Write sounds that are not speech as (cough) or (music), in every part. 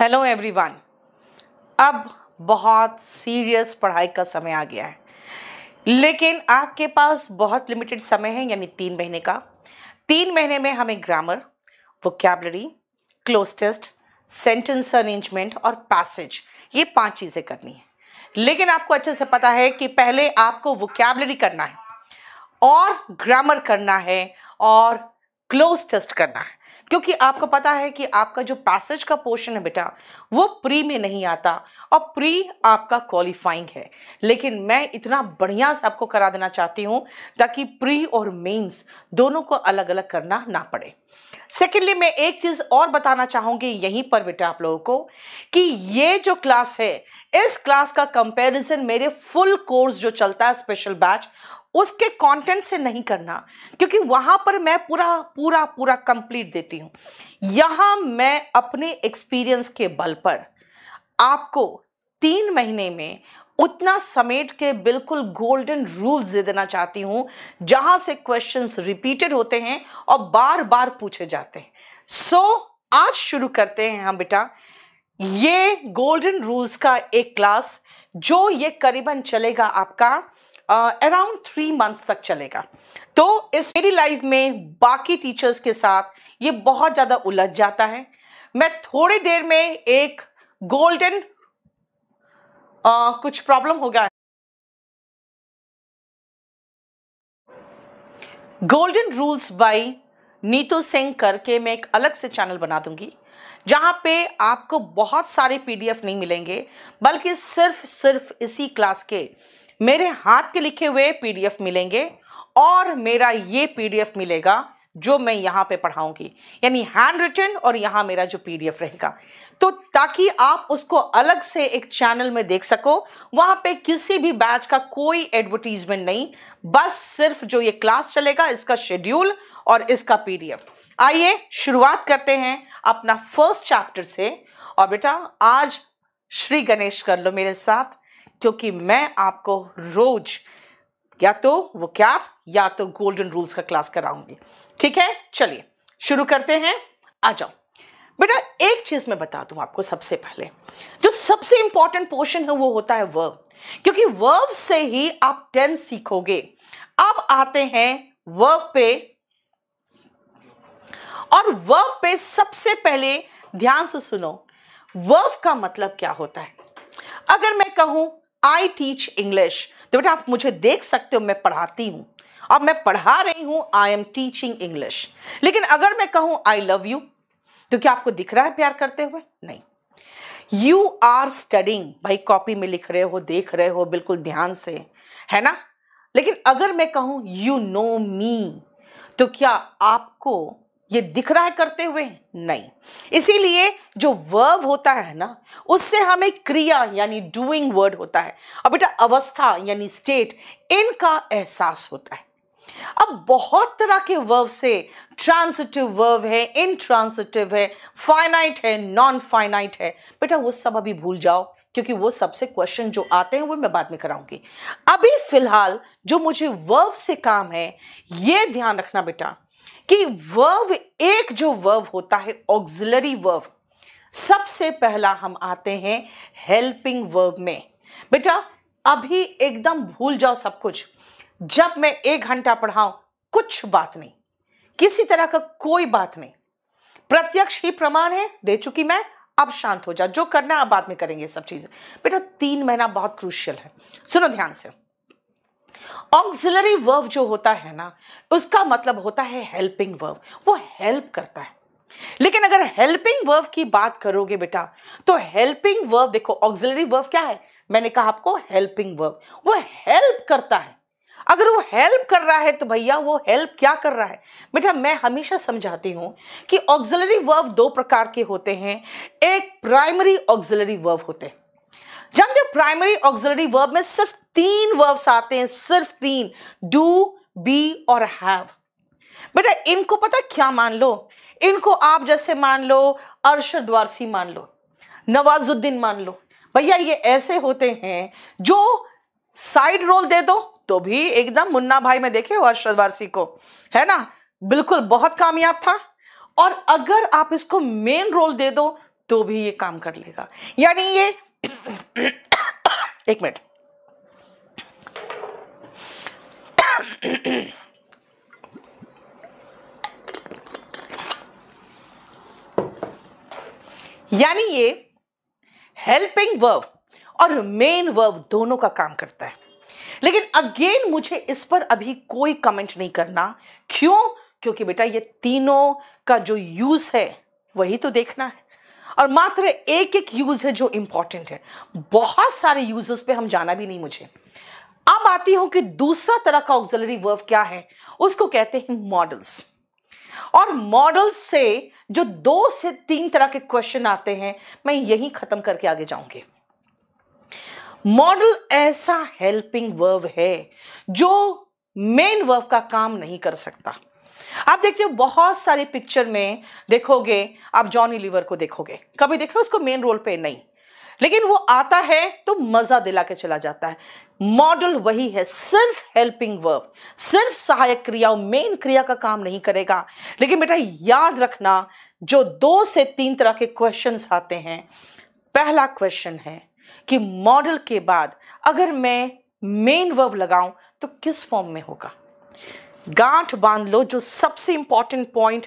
Hello everyone अब बहुत serious पढ़ाई का समय आ गया है लेकिन आपके पास बहुत लिमिटेड समय है यानी तीन महीने का तीन महीने में हमें grammar vocabulary cloze test sentence arrangement और पैसेज ये पांच चीज़ें करनी है लेकिन आपको अच्छे से पता है कि पहले आपको वोकैबलरी करना है और ग्रामर करना है और क्लोज टेस्ट करना है क्योंकि आपको पता है कि आपका जो पैसेज का पोर्शन है बेटा वो प्री में नहीं आता और प्री आपका क्वालिफाइंग है लेकिन मैं इतना बढ़िया से आपको करा देना चाहती हूँ ताकि प्री और मेंस दोनों को अलग अलग करना ना पड़े सेकेंडली मैं एक चीज़ और बताना चाहूंगी यहीं पर बेटा आप लोगों को कि ये जो क्लास है इस क्लास का कंपैरिजन मेरे फुल कोर्स जो चलता है स्पेशल बैच उसके कंटेंट से नहीं करना क्योंकि वहां पर मैं पूरा पूरा पूरा कंप्लीट देती हूँ यहां मैं अपने एक्सपीरियंस के बल पर आपको तीन महीने में उतना समेट के बिल्कुल गोल्डन रूल्स दे देना चाहती हूँ जहाँ से क्वेश्चंस रिपीटेड होते हैं और बार बार पूछे जाते हैं सो so, आज शुरू करते हैं हम बेटा ये गोल्डन रूल्स का एक क्लास जो ये करीबन चलेगा आपका अराउंड थ्री मंथ्स तक चलेगा तो इस मेरी लाइफ में बाकी टीचर्स के साथ ये बहुत ज़्यादा उलझ जाता है मैं थोड़ी देर में एक गोल्डन कुछ प्रॉब्लम हो गया golden rules by Neetu Singh करके मैं एक अलग से चैनल बना दूंगी जहां पे आपको बहुत सारे पीडीएफ नहीं मिलेंगे बल्कि सिर्फ सिर्फ इसी क्लास के मेरे हाथ के लिखे हुए पीडीएफ मिलेंगे और मेरा ये पीडीएफ मिलेगा जो मैं यहाँ पे पढ़ाऊंगी यानी हैंड रिटर्न और यहाँ मेरा जो पीडीएफ रहेगा तो ताकि आप उसको अलग से एक चैनल में देख सको वहाँ पे किसी भी बैच का कोई एडवर्टीजमेंट नहीं बस सिर्फ जो ये क्लास चलेगा इसका शेड्यूल और इसका पीडीएफ आइए शुरुआत करते हैं अपना फर्स्ट चैप्टर से और बेटा आज श्री गणेश कर लो मेरे साथ क्योंकि मैं आपको रोज या तो वो क्या या तो गोल्डन रूल्स का क्लास कराऊंगी ठीक है चलिए शुरू करते हैं आ जाओ बेटा एक चीज मैं बता दूं आपको सबसे पहले जो सबसे इंपॉर्टेंट पोर्शन है वो होता है वर्ब क्योंकि वर्ब से ही आप टेंस सीखोगे अब आते हैं वर्ब पे और वर्ब पे सबसे पहले ध्यान से सुनो वर्ब का मतलब क्या होता है अगर मैं कहूं आई टीच इंग्लिश तो बेटा आप मुझे देख सकते हो मैं पढ़ाती हूं अब मैं पढ़ा रही हूं आई एम टीचिंग इंग्लिश लेकिन अगर मैं कहूं आई लव यू तो क्या आपको दिख रहा है प्यार करते हुए नहीं यू आर स्टडिंग भाई कॉपी में लिख रहे हो देख रहे हो बिल्कुल ध्यान से है ना लेकिन अगर मैं कहूं यू नो मी तो क्या आपको ये दिख रहा है करते हुए नहीं इसीलिए जो वर्ब होता है ना उससे हमें क्रिया यानी डूइंग वर्ड होता है और बेटा अवस्था यानी स्टेट इनका एहसास होता है अब बहुत तरह के वर्ब से ट्रांसिटिव वर्ब है इनट्रांसिटिव है फाइनाइट है नॉन फाइनाइट है बेटा वो सब अभी भूल जाओ क्योंकि वो सबसे क्वेश्चन जो आते हैं वो मैं बाद में कराऊंगी अभी फिलहाल जो मुझे वर्ब से काम है ये ध्यान रखना बेटा कि वर्व एक जो वर्व होता है ऑक्सिलरी वर्व सबसे पहला हम आते हैं हेल्पिंग वर्ब में बेटा अभी एकदम भूल जाओ सब कुछ जब मैं एक घंटा पढ़ाऊं कुछ बात नहीं किसी तरह का कोई बात नहीं प्रत्यक्ष ही प्रमाण है दे चुकी मैं अब शांत हो जाओ जो करना अब बाद में करेंगे सब चीज़ें बेटा तीन महीना बहुत क्रूशियल है सुनो ध्यान से ऑक्सिलरी वर्व जो होता है ना उसका मतलब होता है हेल्पिंग वर्व वो हेल्प करता है लेकिन अगर हेल्पिंग वर्व की बात करोगे बेटा तो हेल्पिंग वर्व देखो ऑक्सिलरी वर्व क्या है मैंने कहा आपको हेल्पिंग वर्व वो हेल्प करता है अगर वो हेल्प कर रहा है तो भैया वो हेल्प क्या कर रहा है बेटा मैं हमेशा समझाती हूं कि ऑक्सिलरी वर्व दो प्रकार के होते हैं एक प्राइमरी ऑक्सिलरी वर्व होते हैं जब जो प्राइमरी ऑक्सिलरी वर्ब में सिर्फ तीन वर्ब्स आते हैं सिर्फ तीन डू बी और हैव बेटा इनको पता क्या मान लो इनको आप जैसे मान लो अरशद मान लो नवाजुद्दीन मान लो भैया ये ऐसे होते हैं जो साइड रोल दे दो तो भी एकदम मुन्ना भाई में देखे अर्शद्वारसी वारसी को है ना बिल्कुल बहुत कामयाब था और अगर आप इसको मेन रोल दे दो तो भी ये काम कर लेगा यानी ये एक मिनट यानी ये हेल्पिंग वर्व और मेन वर्व दोनों का काम करता है लेकिन अगेन मुझे इस पर अभी कोई कमेंट नहीं करना क्यों क्योंकि बेटा ये तीनों का जो यूज़ है वही तो देखना है और मात्र एक एक यूज़ है जो इंपॉर्टेंट है बहुत सारे यूज़र्स पे हम जाना भी नहीं मुझे अब आती हूं कि दूसरा तरह का ऑक्सिलरी वर्ब क्या है उसको कहते हैं मॉडल्स और मॉडल्स से जो दो से तीन तरह के क्वेश्चन आते हैं मैं यही खत्म करके आगे जाऊंगी मॉडल ऐसा हेल्पिंग वर्ब है जो मेन वर्ब का काम नहीं कर सकता आप हो बहुत सारे पिक्चर में देखोगे आप जॉनी लीवर को देखोगे कभी देखो उसको मेन रोल पे नहीं लेकिन वो आता है तो मजा दिला के चला जाता है मॉडल वही है सिर्फ हेल्पिंग वर्ब सिर्फ सहायक क्रिया मेन क्रिया का काम नहीं करेगा लेकिन बेटा याद रखना जो दो से तीन तरह के क्वेश्चंस आते हैं पहला क्वेश्चन है कि मॉडल के बाद अगर मैं मेन वर्ब लगाऊं तो किस फॉर्म में होगा गांठ बांध लो जो सबसे इंपॉर्टेंट पॉइंट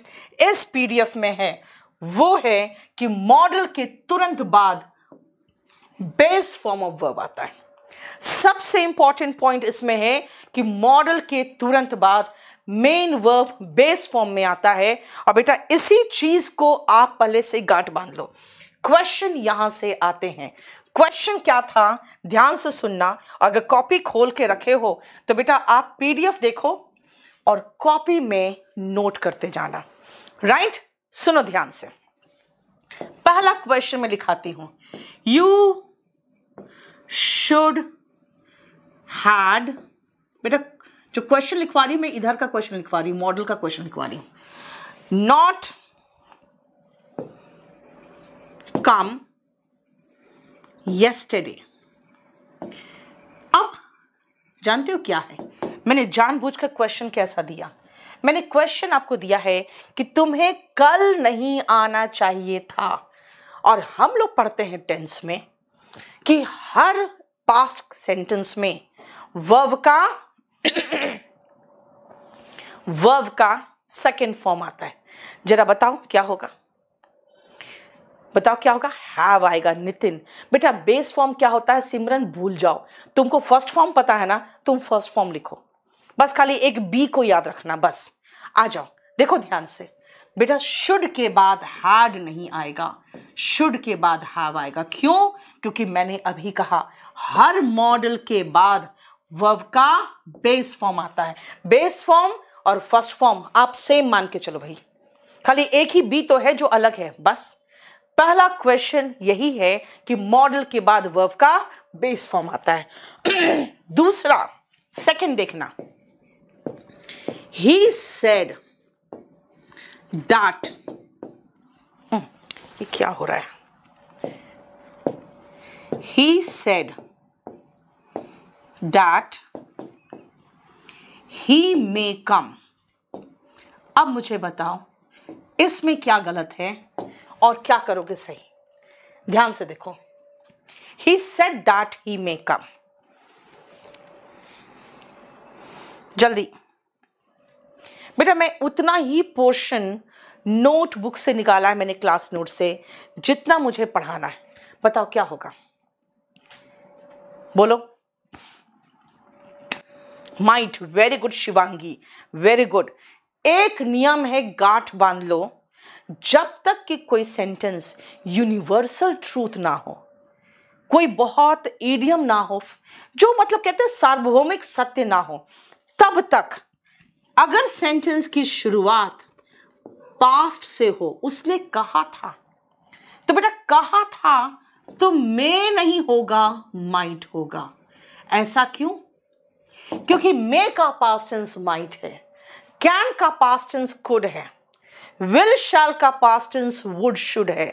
इस पीडीएफ में है वो है कि मॉडल के तुरंत बाद बेस फॉर्म ऑफ वर्ब आता है सबसे इंपॉर्टेंट पॉइंट इसमें है कि मॉडल के तुरंत बाद मेन वर्ब बेस फॉर्म में आता है और बेटा इसी चीज को आप पहले से गांठ बांध लो क्वेश्चन यहां से आते हैं क्वेश्चन क्या था ध्यान से सुनना अगर कॉपी खोल के रखे हो तो बेटा आप पीडीएफ देखो और कॉपी में नोट करते जाना राइट right? सुनो ध्यान से पहला क्वेश्चन में लिखाती हूं यू शुड हैड बेटा जो क्वेश्चन लिखवा रही मैं इधर का क्वेश्चन लिखवा रही हूं मॉडल का क्वेश्चन लिखवा रही हूं नॉट कम येस्टरडे अब जानते हो क्या है मैंने जानबूझकर क्वेश्चन कैसा दिया मैंने क्वेश्चन आपको दिया है कि तुम्हें कल नहीं आना चाहिए था और हम लोग पढ़ते हैं टेंस में कि हर पास्ट सेंटेंस में वर्व का वर्व (coughs) का सेकेंड फॉर्म आता है जरा बताओ क्या होगा बताओ क्या होगा हैव आएगा नितिन बेटा बेस फॉर्म क्या होता है सिमरन भूल जाओ तुमको फर्स्ट फॉर्म पता है ना तुम फर्स्ट फॉर्म लिखो बस खाली एक बी को याद रखना बस आ जाओ देखो ध्यान से बेटा शुड के बाद हैड नहीं आएगा शुड के बाद हैव आएगा क्यों क्योंकि मैंने अभी कहा हर मॉडल के बाद वर्ब का बेस फॉर्म आता है बेस फॉर्म और फर्स्ट फॉर्म आप सेम मान के चलो भाई खाली एक ही बी तो है जो अलग है बस पहला क्वेश्चन यही है कि मॉडल के बाद वर्व का बेस फॉर्म आता है (clears throat) दूसरा सेकंड देखना he said that hmm, ये क्या हो रहा है he said that he may come अब मुझे बताओ इसमें क्या गलत है और क्या करोगे सही ध्यान से देखो ही सेट दैट ही मे कम जल्दी बेटा मैं उतना ही पोर्शन नोटबुक से निकाला है मैंने क्लास नोट से जितना मुझे पढ़ाना है बताओ क्या होगा बोलो might very good Shivangi very good एक नियम है गांठ बांध लो जब तक कि कोई सेंटेंस यूनिवर्सल ट्रूथ ना हो कोई बहुत ईडियम ना हो जो मतलब कहते हैं सार्वभौमिक सत्य ना हो तब तक अगर सेंटेंस की शुरुआत पास्ट से हो उसने कहा था तो बेटा कहा था तो मैं नहीं होगा माइट होगा ऐसा क्यों क्योंकि मे का पास्ट टेंस माइट है कैन का पास्ट टेंस कुड है विल शैल का पास्ट टेंस वुड शुड है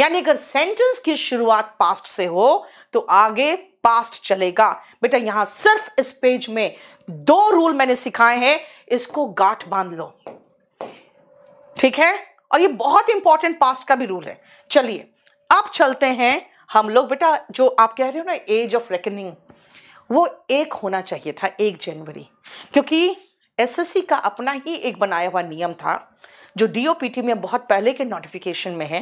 यानी अगर सेंटेंस की शुरुआत पास्ट से हो तो आगे पास्ट चलेगा बेटा यहां सिर्फ इस पेज में दो रूल मैंने सिखाए हैं इसको गांठ बांध लो ठीक है और ये बहुत इंपॉर्टेंट पास्ट का भी रूल है चलिए अब चलते हैं हम लोग बेटा जो आप कह रहे हो ना एज ऑफ रेकनिंग वो एक होना चाहिए था एक जनवरी क्योंकि एसएससी का अपना ही एक बनाया हुआ नियम था जो डी में बहुत पहले के नोटिफिकेशन में है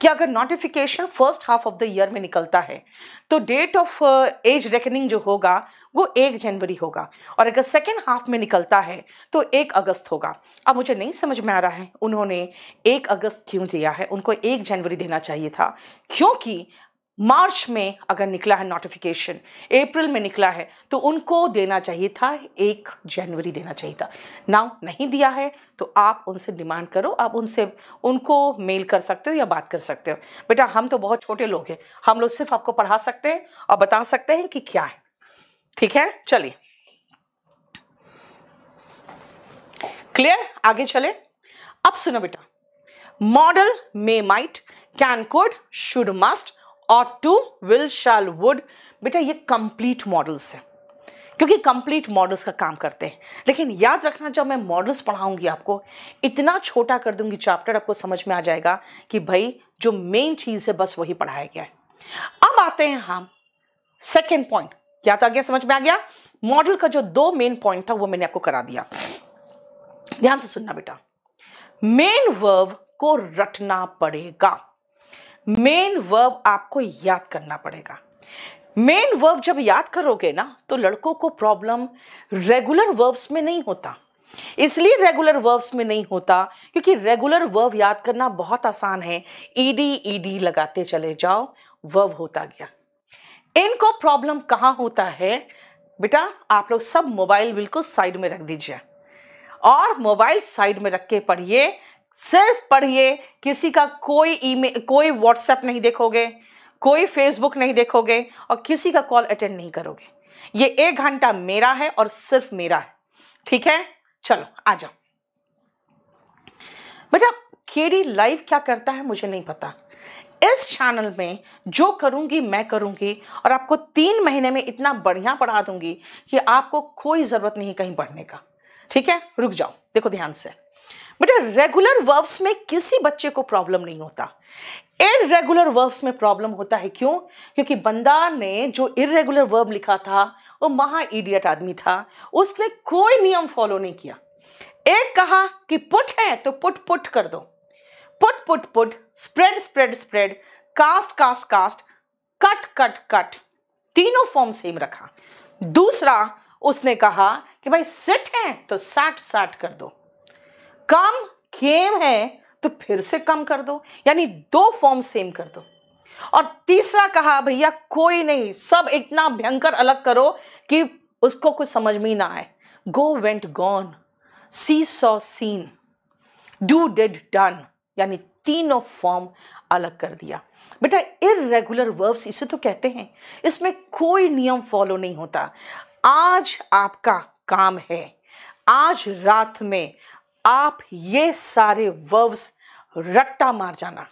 कि अगर notification first half of the year में निकलता है तो डेट ऑफ एज रेकनिंग जो होगा वो एक जनवरी होगा और अगर सेकेंड हाफ में निकलता है तो एक अगस्त होगा अब मुझे नहीं समझ में आ रहा है उन्होंने एक अगस्त क्यों दिया है उनको एक जनवरी देना चाहिए था क्योंकि मार्च में अगर निकला है नोटिफिकेशन अप्रैल में निकला है तो उनको देना चाहिए था एक जनवरी देना चाहिए था नाउ नहीं दिया है तो आप उनसे डिमांड करो आप उनसे उनको मेल कर सकते हो या बात कर सकते हो बेटा हम तो बहुत छोटे लोग हैं हम लोग सिर्फ आपको पढ़ा सकते हैं और बता सकते हैं कि क्या है ठीक है चलिए क्लियर आगे चले अब सुनो बेटा modal may might can could should must ought to will shall would बेटा ये कंप्लीट मॉडल्स हैं क्योंकि कंप्लीट मॉडल्स का काम करते हैं लेकिन याद रखना जब मैं मॉडल्स पढ़ाऊंगी आपको इतना छोटा कर दूंगी चैप्टर आपको समझ में आ जाएगा कि भाई जो मेन चीज़ है बस वही पढ़ाया गया है अब आते हैं हम सेकेंड पॉइंट याद आ गया समझ में आ गया मॉडल का जो दो मेन पॉइंट था वो मैंने आपको करा दिया ध्यान से सुनना बेटा मेन वर्व को रटना पड़ेगा मेन वर्ब आपको याद करना पड़ेगा मेन वर्ब जब याद करोगे ना तो लड़कों को प्रॉब्लम रेगुलर वर्ब्स में नहीं होता इसलिए रेगुलर वर्ब्स में नहीं होता क्योंकि रेगुलर वर्ब याद करना बहुत आसान है ईडी ईडी लगाते चले जाओ वर्ब होता गया इनको प्रॉब्लम कहाँ होता है बेटा आप लोग सब मोबाइल बिल्कुल साइड में रख दीजिए और मोबाइल साइड में रख के पढ़िए सिर्फ पढ़िए किसी का कोई ईमेल कोई व्हाट्सएप नहीं देखोगे कोई फेसबुक नहीं देखोगे और किसी का कॉल अटेंड नहीं करोगे ये एक घंटा मेरा है और सिर्फ मेरा है ठीक है चलो आ जाओ बेटा केडी लाइव क्या करता है मुझे नहीं पता इस चैनल में जो करूंगी मैं करूंगी और आपको तीन महीने में इतना बढ़िया पढ़ा दूंगी कि आपको कोई ज़रूरत नहीं कहीं पढ़ने का ठीक है रुक जाओ देखो ध्यान से बेटा रेगुलर वर्ब्स में किसी बच्चे को प्रॉब्लम नहीं होता इरेगुलर वर्ब्स में प्रॉब्लम होता है क्यों क्योंकि बंदा ने जो इरेगुलर वर्ब लिखा था वो महा इडियट आदमी था उसने कोई नियम फॉलो नहीं किया एक कहा कि पुट है तो पुट पुट कर दो put put put spread spread spread cast cast cast cut cut cut तीनों फॉर्म सेम रखा दूसरा उसने कहा कि भाई सिट है तो साठ साठ कर दो कम केम है तो फिर से कम कर दो यानी दो फॉर्म सेम कर दो और तीसरा कहा भैया कोई नहीं सब इतना भयंकर अलग करो कि उसको कुछ समझ में ना आए go went gone see saw seen do did done यानी तीनों फॉर्म अलग कर दिया बेटा इरेगुलर वर्ब्स इसे तो कहते हैं इसमें कोई नियम फॉलो नहीं होता आज आपका काम है आज रात में आप ये सारे वर्ब्स रट्टा मार जाना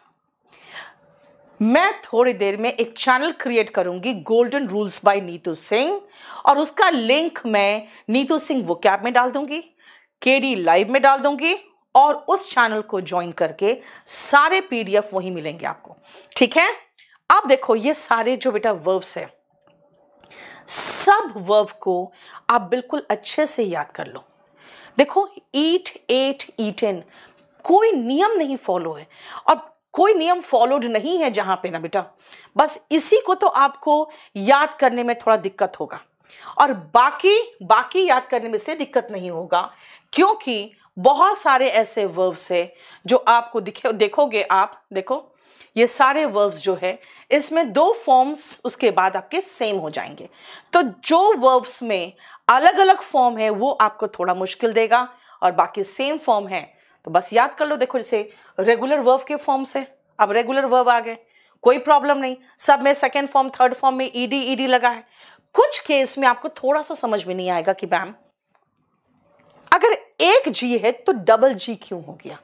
मैं थोड़ी देर में एक चैनल क्रिएट करूंगी golden rules by Neetu Singh और उसका लिंक मैं नीतू सिंह वो कैब में डाल दूंगी केडी लाइव में डाल दूंगी और उस चैनल को ज्वाइन करके सारे पीडीएफ वही मिलेंगे आपको ठीक है अब देखो ये सारे जो बेटा वर्ब्स है सब वर्ब को आप बिल्कुल अच्छे से याद कर लो देखो ईट एट एन कोई नियम नहीं फॉलो है और कोई नियम फॉलोड नहीं है जहां पे ना बेटा बस इसी को तो आपको याद करने में थोड़ा दिक्कत होगा और बाकी बाकी याद करने में से दिक्कत नहीं होगा क्योंकि बहुत सारे ऐसे वर्ब्स है जो आपको दिखे देखोगे आप देखो ये सारे वर्ब्स जो है इसमें दो फॉर्म्स उसके बाद आपके सेम हो जाएंगे तो जो वर्ब्स में अलग अलग फॉर्म है वो आपको थोड़ा मुश्किल देगा और बाकी सेम फॉर्म है तो बस याद कर लो देखो जैसे रेगुलर वर्व के फॉर्म से अब रेगुलर वर्व आ गए कोई प्रॉब्लम नहीं सब में सेकेंड फॉर्म थर्ड फॉर्म में ईडी ईडी लगा है कुछ केस में आपको थोड़ा सा समझ में नहीं आएगा कि मैम अगर एक जी है तो डबल जी क्यों हो गया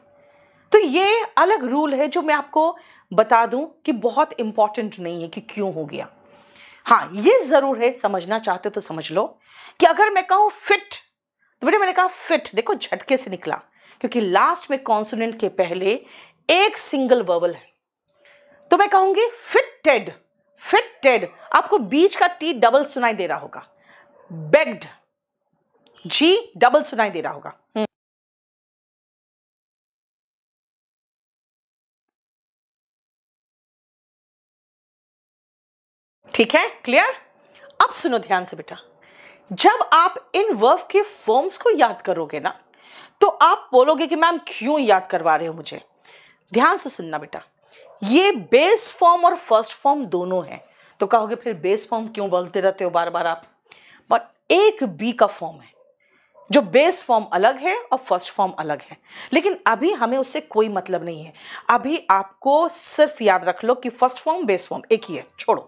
तो ये अलग रूल है जो मैं आपको बता दूं कि बहुत इंपॉर्टेंट नहीं है कि क्यों हो गया हाँ ये ज़रूर है समझना चाहते हो तो समझ लो कि अगर मैं कहूँ फिट तो बेटे मैंने कहा फिट देखो झटके से निकला क्योंकि लास्ट में कॉन्सोनेंट के पहले एक सिंगल वर्बल है तो मैं कहूंगी फिटेड फिटेड आपको बीच का टी डबल सुनाई दे रहा होगा बेग्ड जी डबल सुनाई दे रहा होगा ठीक है क्लियर अब सुनो ध्यान से बेटा जब आप इन वर्ब के फॉर्म्स को याद करोगे ना तो आप बोलोगे कि मैम क्यों याद करवा रहे हो मुझे ध्यान से सुनना बेटा ये बेस फॉर्म और फर्स्ट फॉर्म दोनों हैं तो कहोगे फिर बेस फॉर्म क्यों बोलते रहते हो बार बार आप बट एक बी का फॉर्म है जो बेस फॉर्म अलग है और फर्स्ट फॉर्म अलग है लेकिन अभी हमें उससे कोई मतलब नहीं है अभी आपको सिर्फ याद रख लो कि फर्स्ट फॉर्म बेस फॉर्म एक ही है छोड़ो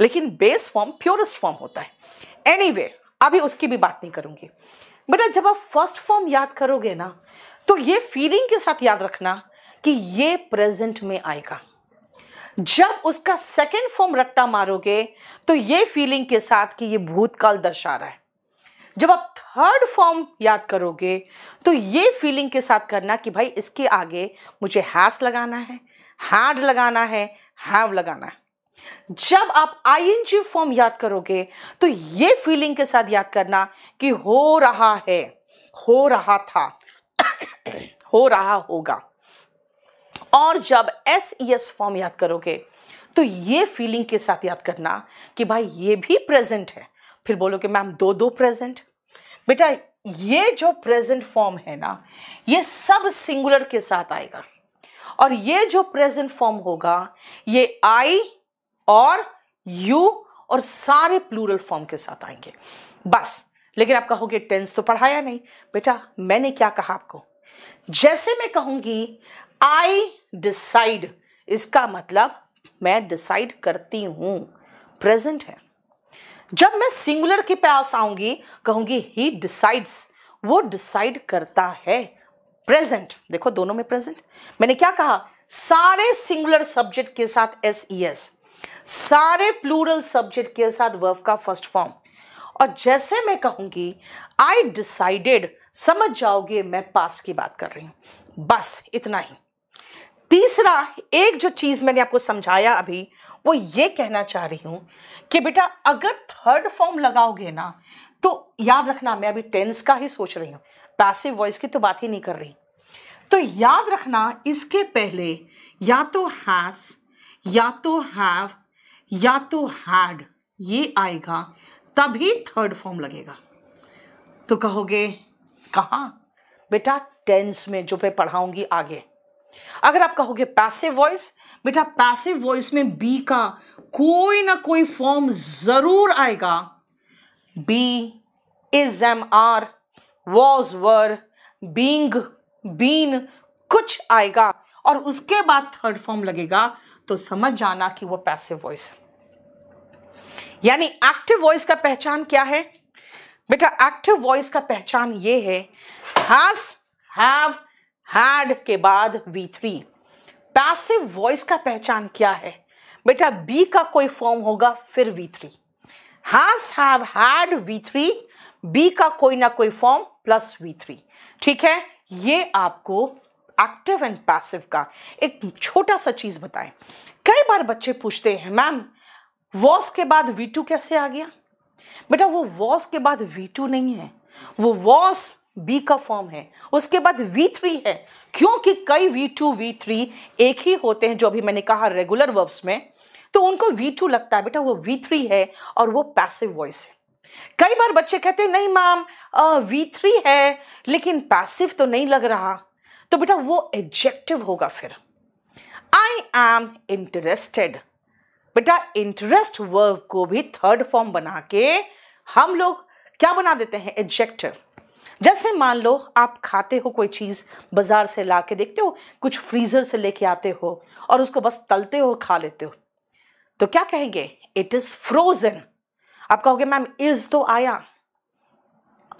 लेकिन बेस फॉर्म प्योरेस्ट फॉर्म होता है एनी anyway, अभी उसकी भी बात नहीं करूँगी बेटा जब आप फर्स्ट फॉर्म याद करोगे ना तो ये फीलिंग के साथ याद रखना कि ये प्रेजेंट में आएगा जब उसका सेकेंड फॉर्म रट्टा मारोगे तो ये फीलिंग के साथ कि ये भूतकाल दर्शा रहा है जब आप थर्ड फॉर्म याद करोगे तो ये फीलिंग के साथ करना कि भाई इसके आगे मुझे हैस लगाना है हैड लगाना है हैव लगाना है जब आप आई फॉर्म याद करोगे तो ये फीलिंग के साथ याद करना कि हो रहा है हो रहा था हो रहा होगा और जब एस एस फॉर्म याद करोगे तो ये फीलिंग के साथ याद करना कि भाई ये भी प्रेजेंट है फिर बोलोगे मैम दो दो प्रेजेंट बेटा ये जो प्रेजेंट फॉर्म है ना ये सब सिंगुलर के साथ आएगा और ये जो प्रेजेंट फॉर्म होगा ये आई और यू और सारे प्लूरल फॉर्म के साथ आएंगे बस लेकिन आप कहोगे टेंस तो पढ़ाया नहीं बेटा मैंने क्या कहा आपको जैसे मैं कहूंगी आई डिसाइड इसका मतलब मैं डिसाइड करती हूं प्रेजेंट है जब मैं सिंगुलर के पास आऊंगी कहूंगी ही डिसाइड्स वो डिसाइड करता है प्रेजेंट देखो दोनों में प्रेजेंट मैंने क्या कहा सारे सिंगुलर सब्जेक्ट के साथ एस ई एस सारे प्लूरल सब्जेक्ट के साथ वर्ब का फर्स्ट फॉर्म और जैसे मैं कहूंगी आई डिसाइडेड समझ जाओगे मैं पास की बात कर रही हूं बस इतना ही तीसरा एक जो चीज़ मैंने आपको समझाया अभी वो ये कहना चाह रही हूं कि बेटा अगर थर्ड फॉर्म लगाओगे ना तो याद रखना मैं अभी टेंस का ही सोच रही हूं पैसिव वॉइस की तो बात ही नहीं कर रही तो याद रखना इसके पहले या तो हैस या तो हैव या तो हैड ये आएगा तभी थर्ड फॉर्म लगेगा तो कहोगे कहा बेटा टेंस में जो मैं पढ़ाऊंगी आगे अगर आप कहोगे पैसिव वॉइस बेटा पैसिव वॉइस में बी का कोई ना कोई फॉर्म जरूर आएगा be is am are was were being been कुछ आएगा और उसके बाद थर्ड फॉर्म लगेगा तो समझ जाना कि वो पैसिव वॉइस है यानी एक्टिव वॉइस का पहचान क्या है बेटा एक्टिव वॉइस का पहचान ये है हैज हैव हैड के बाद वी थ्री पैसिव वॉइस का पहचान क्या है बेटा बी का कोई फॉर्म होगा फिर V three has have had V three be का कोई ना कोई फॉर्म प्लस वी थ्री ठीक है ये आपको एक्टिव एंड पैसिव का एक छोटा सा चीज बताएं कई बार बच्चे पूछते हैं मैम वॉस के बाद वी टू कैसे आ गया बेटा वो वॉस के बाद वी टू नहीं है वो वॉस बी का फॉर्म है उसके बाद वी थ्री है क्योंकि कई वी टू वी थ्री एक ही होते हैं जो अभी मैंने कहा रेगुलर वर्ब्स में तो उनको वी टू लगता है बेटा वो वी थ्री है और वो पैसिव वॉइस है कई बार बच्चे कहते हैं नहीं मैम वी थ्री है लेकिन पैसिव तो नहीं लग रहा तो बेटा वो एडजेक्टिव होगा फिर आई एम इंटरेस्टेड बेटा इंटरेस्ट वर्ब को भी थर्ड फॉर्म बना के हम लोग क्या बना देते हैं एडजेक्टिव जैसे मान लो आप खाते हो कोई चीज़ बाज़ार से ला के देखते हो कुछ फ्रीज़र से लेके आते हो और उसको बस तलते हो खा लेते हो तो क्या कहेंगे इट इज़ फ्रोज़न आप कहोगे मैम इज़ तो आया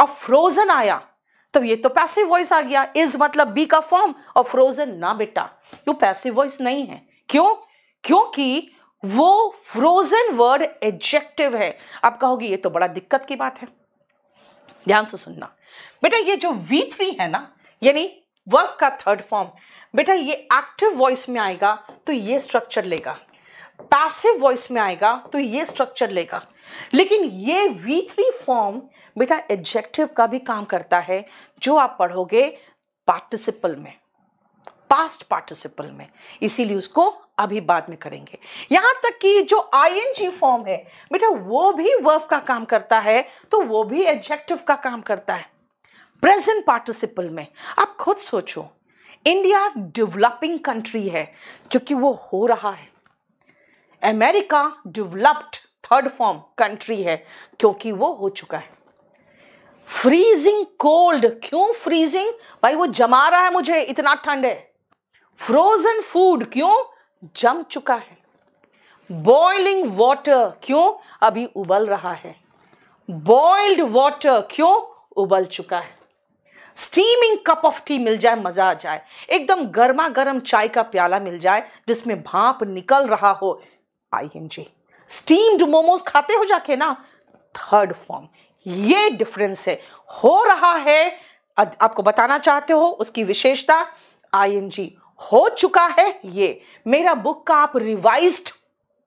अब फ्रोज़न आया तो ये तो पैसिव वॉइस आ गया इज़ मतलब बी का फॉर्म और फ्रोज़न ना बेटा क्यों पैसिव वॉइस नहीं है क्यों क्योंकि वो फ्रोजन वर्ड एडजेक्टिव है आप कहोगे ये तो बड़ा दिक्कत की बात है ध्यान से सुनना बेटा ये जो वी थ्री है ना यानी वर्क का थर्ड फॉर्म बेटा ये एक्टिव वॉइस में आएगा तो ये स्ट्रक्चर लेगा पैसिव वॉइस में आएगा तो ये स्ट्रक्चर लेगा लेकिन ये वी थ्री फॉर्म बेटा एडजेक्टिव का भी काम करता है जो आप पढ़ोगे पार्टिसिपल में पास्ट पार्टिसिपल में इसीलिए उसको अभी बाद में करेंगे यहां तक कि जो आई फॉर्म है बेटा वो भी वर्ब का काम करता है तो वो भी एडजेक्टिव का काम करता है प्रेजेंट पार्टिसिपल में आप खुद सोचो इंडिया डेवलपिंग कंट्री है क्योंकि वो हो रहा है America developed third form country है क्योंकि वो हो चुका है फ्रीजिंग कोल्ड क्यों फ्रीजिंग भाई वो जमा रहा है मुझे इतना ठंड है फ्रोजन फूड क्यों जम चुका है बॉइलिंग वॉटर क्यों अभी उबल रहा है बॉइल्ड वॉटर क्यों उबल चुका है स्टीमिंग कप ऑफ टी मिल जाए मज़ा आ जाए एकदम गर्मा गर्म चाय का प्याला मिल जाए जिसमें भाप निकल रहा हो I N G steamed momos खाते हो जाके ना थर्ड फॉर्म ये डिफरेंस है हो रहा है आपको बताना चाहते हो उसकी विशेषता आई एन जी हो चुका है ये मेरा बुक का आप revised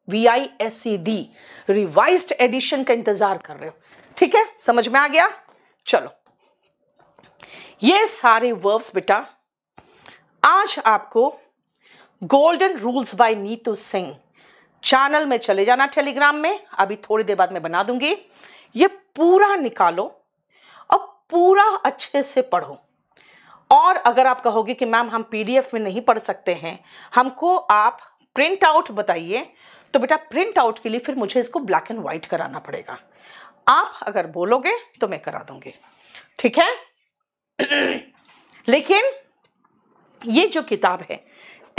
V I S C D revise edition का इंतजार कर रहे हो ठीक है समझ में आ गया चलो ये सारे वर्ब्स बेटा आज आपको golden rules by Neetu Singh channel में चले जाना टेलीग्राम में अभी थोड़ी देर बाद मैं बना दूंगी ये पूरा निकालो और पूरा अच्छे से पढ़ो और अगर आप कहोगे कि मैम हम पीडीएफ में नहीं पढ़ सकते हैं हमको आप प्रिंट आउट बताइए तो बेटा प्रिंट आउट के लिए फिर मुझे इसको ब्लैक एंड वाइट कराना पड़ेगा आप अगर बोलोगे तो मैं करा दूंगी ठीक है (clears throat) लेकिन ये जो किताब है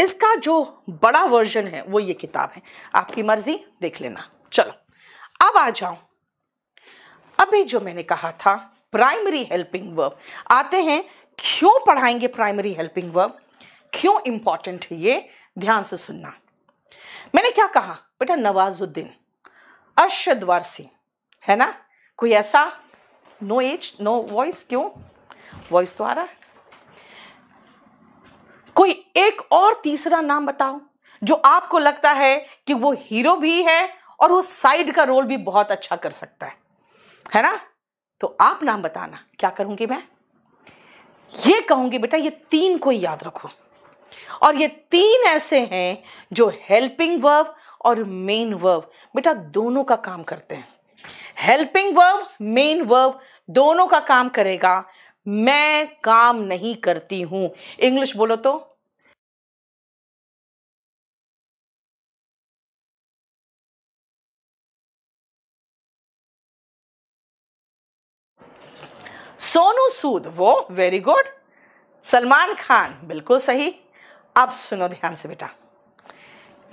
इसका जो बड़ा वर्जन है वो ये किताब है आपकी मर्जी देख लेना चलो अब आ जाओ अभी जो मैंने कहा था प्राइमरी हेल्पिंग वर्ब आते हैं क्यों पढ़ाएंगे प्राइमरी हेल्पिंग वर्ब क्यों इंपॉर्टेंट है ये ध्यान से सुनना मैंने क्या कहा बेटा नवाजुद्दीन अरशद वारसी है ना कोई ऐसा नो एज नो वॉइस क्यों वॉइस तो आ रहा है कोई एक और तीसरा नाम बताओ जो आपको लगता है कि वो हीरो भी है और वो साइड का रोल भी बहुत अच्छा कर सकता है है ना तो आप नाम बताना क्या करूंगी मैं ये कहूंगी बेटा ये तीन को याद रखो और ये तीन ऐसे हैं जो हेल्पिंग वर्ब और मेन वर्ब बेटा दोनों का काम करते हैं हेल्पिंग वर्ब मेन वर्ब दोनों का काम करेगा मैं काम नहीं करती हूं इंग्लिश बोलो तो सोनू सूद वो वेरी गुड सलमान खान बिल्कुल सही अब सुनो ध्यान से बेटा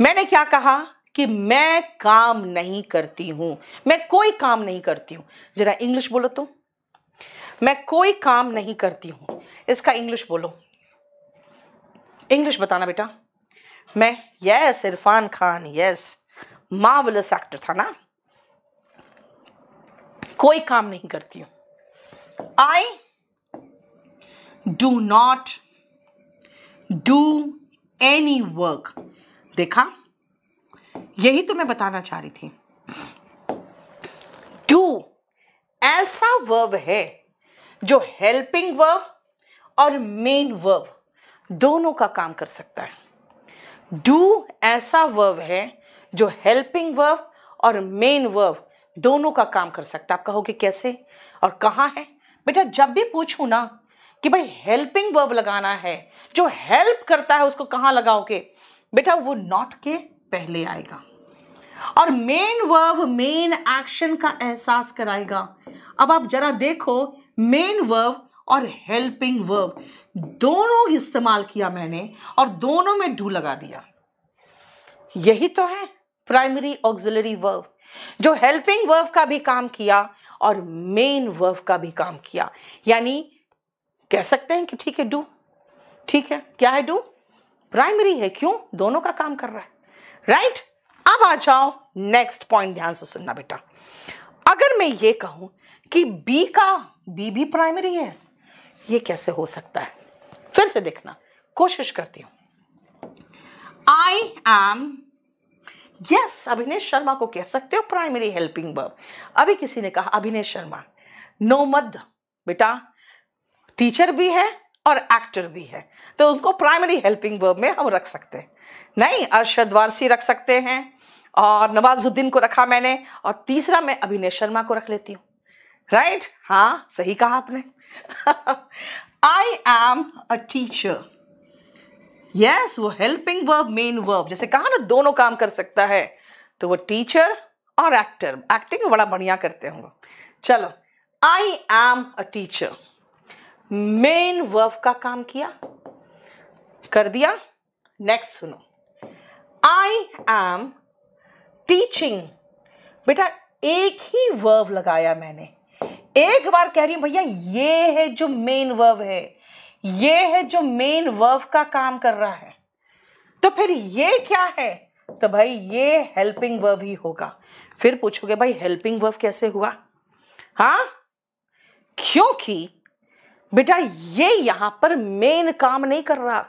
मैंने क्या कहा कि मैं काम नहीं करती हूं मैं कोई काम नहीं करती हूं जरा इंग्लिश बोलो तो मैं कोई काम नहीं करती हूं इसका इंग्लिश बोलो इंग्लिश बताना बेटा मैं yes Irrfan Khan yes marvellous actor था ना कोई काम नहीं करती हूं I do not do any work. देखा यही तो मैं बताना चाह रही थी डू ऐसा वर्व है जो हेल्पिंग वर्ब और मेन वर्ब दोनों का काम कर सकता है डू ऐसा वर्व है जो हेल्पिंग वर्व और मेन वर्व दोनों का काम कर सकता है आप कहोगे कैसे और कहाँ है बेटा जब भी पूछू ना कि भाई हेल्पिंग वर्ब लगाना है जो हेल्प करता है उसको कहां लगाओगे बेटा वो नॉट के पहले आएगा और मेन वर्ब मेन एक्शन का एहसास कराएगा अब आप जरा देखो मेन वर्ब और हेल्पिंग वर्ब दोनों इस्तेमाल किया मैंने और दोनों में ढू लगा दिया यही तो है प्राइमरी ऑक्सिलरी वर्ब जो हेल्पिंग वर्ब का भी काम किया और मेन वर्व का भी काम किया यानी कह सकते हैं कि ठीक है डू ठीक है क्या है डू प्राइमरी है क्यों दोनों का काम कर रहा है राइट right? अब आ जाओ नेक्स्ट पॉइंट ध्यान से सुनना बेटा अगर मैं ये कहूं कि बी का बी भी प्राइमरी है ये कैसे हो सकता है फिर से देखना कोशिश करती हूं I am yes Abhinesh Sharma को कह सकते हो प्राइमरी हेल्पिंग वर्ब अभी किसी ने कहा अभिनेश शर्मा नो मध बेटा टीचर भी है और एक्टर भी है तो उनको प्राइमरी हेल्पिंग वर्ब में हम रख सकते हैं नहीं अरशद वारसी रख सकते हैं और नवाजुद्दीन को रखा मैंने और तीसरा मैं अभिनेश शर्मा को रख लेती हूँ राइट right? हाँ सही कहा आपने I am a teacher yes वो हेल्पिंग वर्ब मेन वर्ब जैसे कहा ना दोनों काम कर सकता है तो वो टीचर और एक्टर एक्टिंग बड़ा बढ़िया करते होंगे चलो I am a teacher main verb का काम किया कर दिया नेक्स्ट सुनो आई एम टीचिंग बेटा एक ही वर्ब लगाया मैंने एक बार कह रही हूं भैया ये है जो मेन वर्ब है ये है जो मेन वर्व का काम कर रहा है तो फिर ये क्या है तो भाई ये हेल्पिंग वर्व ही होगा फिर पूछोगे भाई हेल्पिंग वर्व कैसे हुआ हा क्योंकि बेटा ये यहां पर मेन काम नहीं कर रहा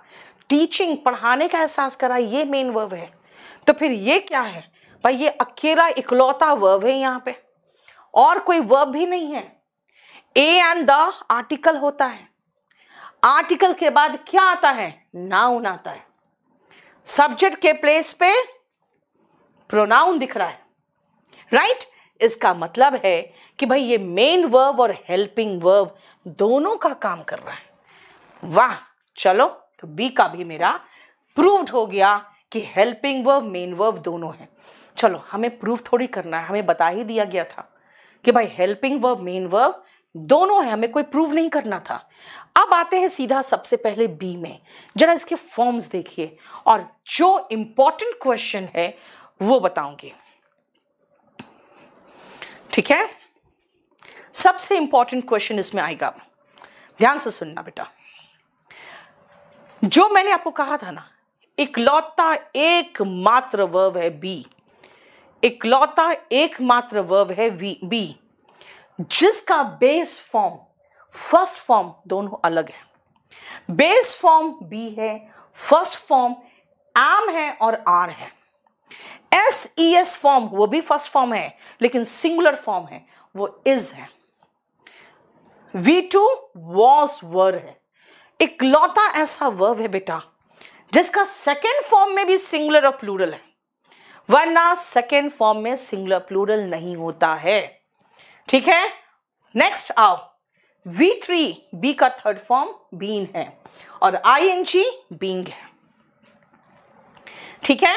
टीचिंग पढ़ाने का एहसास करा ये मेन वर्व है तो फिर ये क्या है भाई ये अकेला इकलौता वर्व है यहां पे और कोई वर्ब भी नहीं है ए एंड द आर्टिकल होता है आर्टिकल के बाद क्या आता है नाउन आता है सब्जेक्ट के प्लेस पे प्रोनाउन दिख रहा है राइट right? इसका मतलब है कि भाई ये मेन वर्ब और हेल्पिंग वर्ब दोनों का काम कर रहा है वाह चलो तो बी का भी मेरा प्रूव्ड हो गया कि हेल्पिंग वर्ब मेन वर्ब दोनों है चलो हमें प्रूफ थोड़ी करना है हमें बता ही दिया गया था कि भाई हेल्पिंग वर्ब मेन वर्ब दोनों है हमें कोई प्रूव नहीं करना था अब आते हैं सीधा सबसे पहले बी में जरा इसके फॉर्म्स देखिए और जो इंपॉर्टेंट क्वेश्चन है वो बताऊंगी ठीक है सबसे इंपॉर्टेंट क्वेश्चन इसमें आएगा ध्यान से सुनना बेटा जो मैंने आपको कहा था ना इकलौता एकमात्र वर्व है बी इकलौता एकमात्र वर्व है वी बी जिसका बेस फॉर्म फर्स्ट फॉर्म दोनों अलग है बेस फॉर्म बी है फर्स्ट फॉर्म एम है और आर है एस ई एस फॉर्म वो भी फर्स्ट फॉर्म है लेकिन सिंगुलर फॉर्म है वो इज है वी टू वॉज वर है इकलौता ऐसा वर्व है बेटा जिसका सेकेंड फॉर्म में भी सिंगुलर और प्लूरल है वरना सेकेंड फॉर्म में सिंगुलर प्लूरल नहीं होता है ठीक है नेक्स्ट आओ वी थ्री बी का थर्ड फॉर्म बीन है और आई एन जी बींग है ठीक है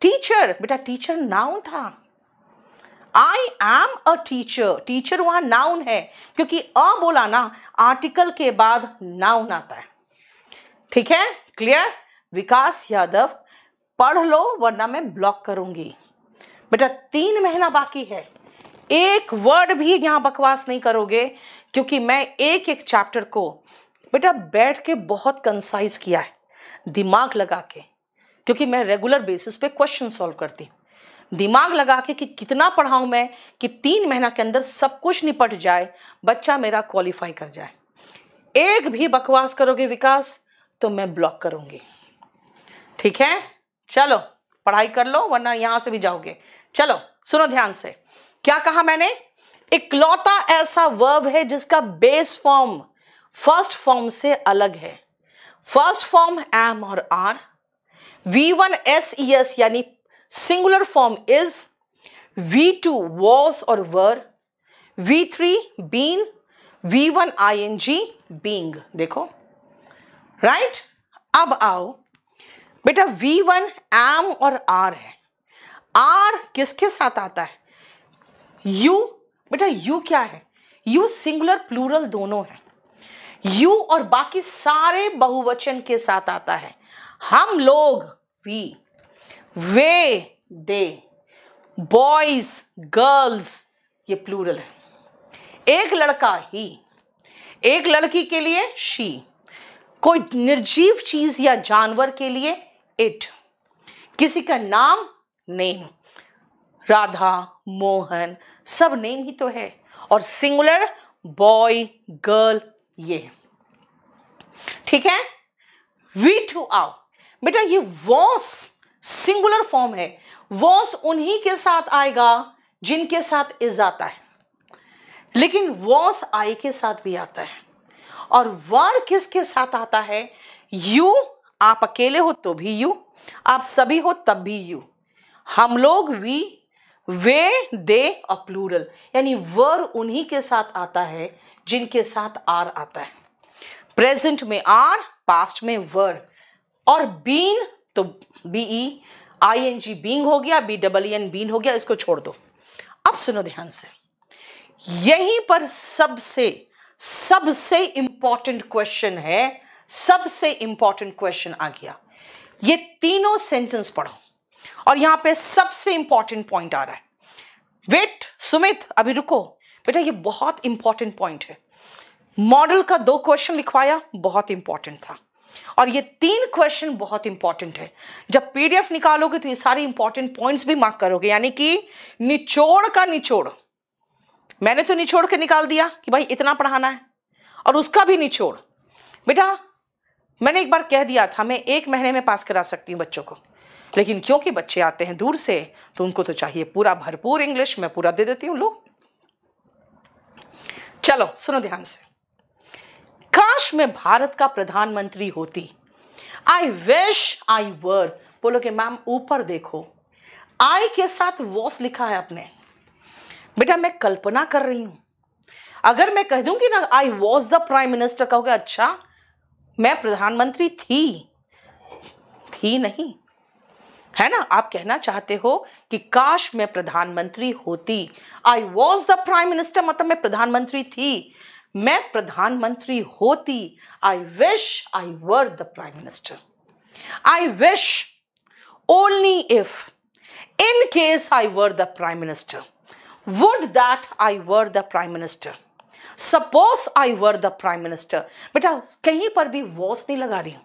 टीचर बेटा टीचर नाउन था I am a teacher teacher वहां नाउन है क्योंकि अ बोला ना आर्टिकल के बाद नाउन आता है ठीक है क्लियर विकास यादव पढ़ लो वरना मैं ब्लॉक करूंगी बेटा तीन महीना बाकी है एक वर्ड भी यहां बकवास नहीं करोगे क्योंकि मैं एक एक चैप्टर को बेटा बैठ के बहुत कंसाइज किया है दिमाग लगा के क्योंकि मैं रेगुलर बेसिस पे क्वेश्चन सॉल्व करती हूँ दिमाग लगा के कि कितना पढ़ाऊँ मैं कि तीन महीना के अंदर सब कुछ निपट जाए बच्चा मेरा क्वालिफाई कर जाए एक भी बकवास करोगे विकास तो मैं ब्लॉक करूँगी ठीक है चलो पढ़ाई कर लो वरना यहाँ से भी जाओगे चलो सुनो ध्यान से क्या कहा मैंने इकलौता ऐसा वर्ब है जिसका बेस फॉर्म फर्स्ट फॉर्म से अलग है फर्स्ट फॉर्म एम और are V one S E S यानी singular form is V two was और were V three been V one I N G being देखो राइट अब आओ बेटा वी वन एम और आर है आर किसके साथ आता है यू बेटा यू क्या है यू सिंगुलर प्लूरल दोनों है यू और बाकी सारे बहुवचन के साथ आता है हम लोग वी वे दे बॉयज गर्ल्स ये प्लूरल है एक लड़का ही एक लड़की के लिए शी कोई निर्जीव चीज या जानवर के लिए इट किसी का नाम नेम राधा मोहन सब नेम ही तो है और सिंगुलर बॉय गर्ल ये ठीक है वी टू आओ बेटा ये वॉस सिंगुलर फॉर्म है वॉस उन्हीं के साथ आएगा जिनके साथ इज आता है लेकिन वॉस आई के साथ भी आता है और वर किसके साथ आता है यू आप अकेले हो तो भी यू आप सभी हो तब भी यू हम लोग वी वे दे और प्लूरल यानी वर उन्हीं के साथ आता है जिनके साथ आर आता है प्रेजेंट में आर पास्ट में वर और बीन तो B E I N G being हो गया बी डबल एन बीन हो गया इसको छोड़ दो अब सुनो ध्यान से यहीं पर सबसे सबसे इंपॉर्टेंट क्वेश्चन है सबसे इंपॉर्टेंट क्वेश्चन आ गया ये तीनों सेंटेंस पढ़ो और यहाँ पे सबसे इंपॉर्टेंट पॉइंट आ रहा है वेट सुमित अभी रुको बेटा ये बहुत इंपॉर्टेंट पॉइंट है मॉडल का दो क्वेश्चन लिखवाया बहुत इंपॉर्टेंट था और ये तीन क्वेश्चन बहुत इंपॉर्टेंट है जब पीडीएफ निकालोगे तो ये सारे इंपॉर्टेंट पॉइंट्स भी मार्क करोगे यानी कि निचोड़ का निचोड़ मैंने तो निचोड़ के निकाल दिया कि भाई इतना पढ़ाना है और उसका भी निचोड़ बेटा मैंने एक बार कह दिया था मैं एक महीने में पास करा सकती हूँ बच्चों को लेकिन क्योंकि बच्चे आते हैं दूर से तो उनको तो चाहिए पूरा भरपूर इंग्लिश मैं पूरा दे देती हूँ लो चलो सुनो ध्यान से काश मैं भारत का प्रधानमंत्री होती आई विश आई वर बोलो कि मैम ऊपर देखो आई के साथ वॉस लिखा है आपने बेटा मैं कल्पना कर रही हूं अगर मैं कह दूंगी ना I was the prime minister कहोगे अच्छा मैं प्रधानमंत्री थी थी नहीं है ना आप कहना चाहते हो कि काश मैं प्रधानमंत्री होती I was the prime minister मतलब मैं प्रधानमंत्री थी मैं प्रधानमंत्री होती I wish I were the prime minister I wish only if in case I were the prime minister would that I were the prime minister suppose I were the prime minister बेटा कहीं पर भी was नहीं लगा रही हूं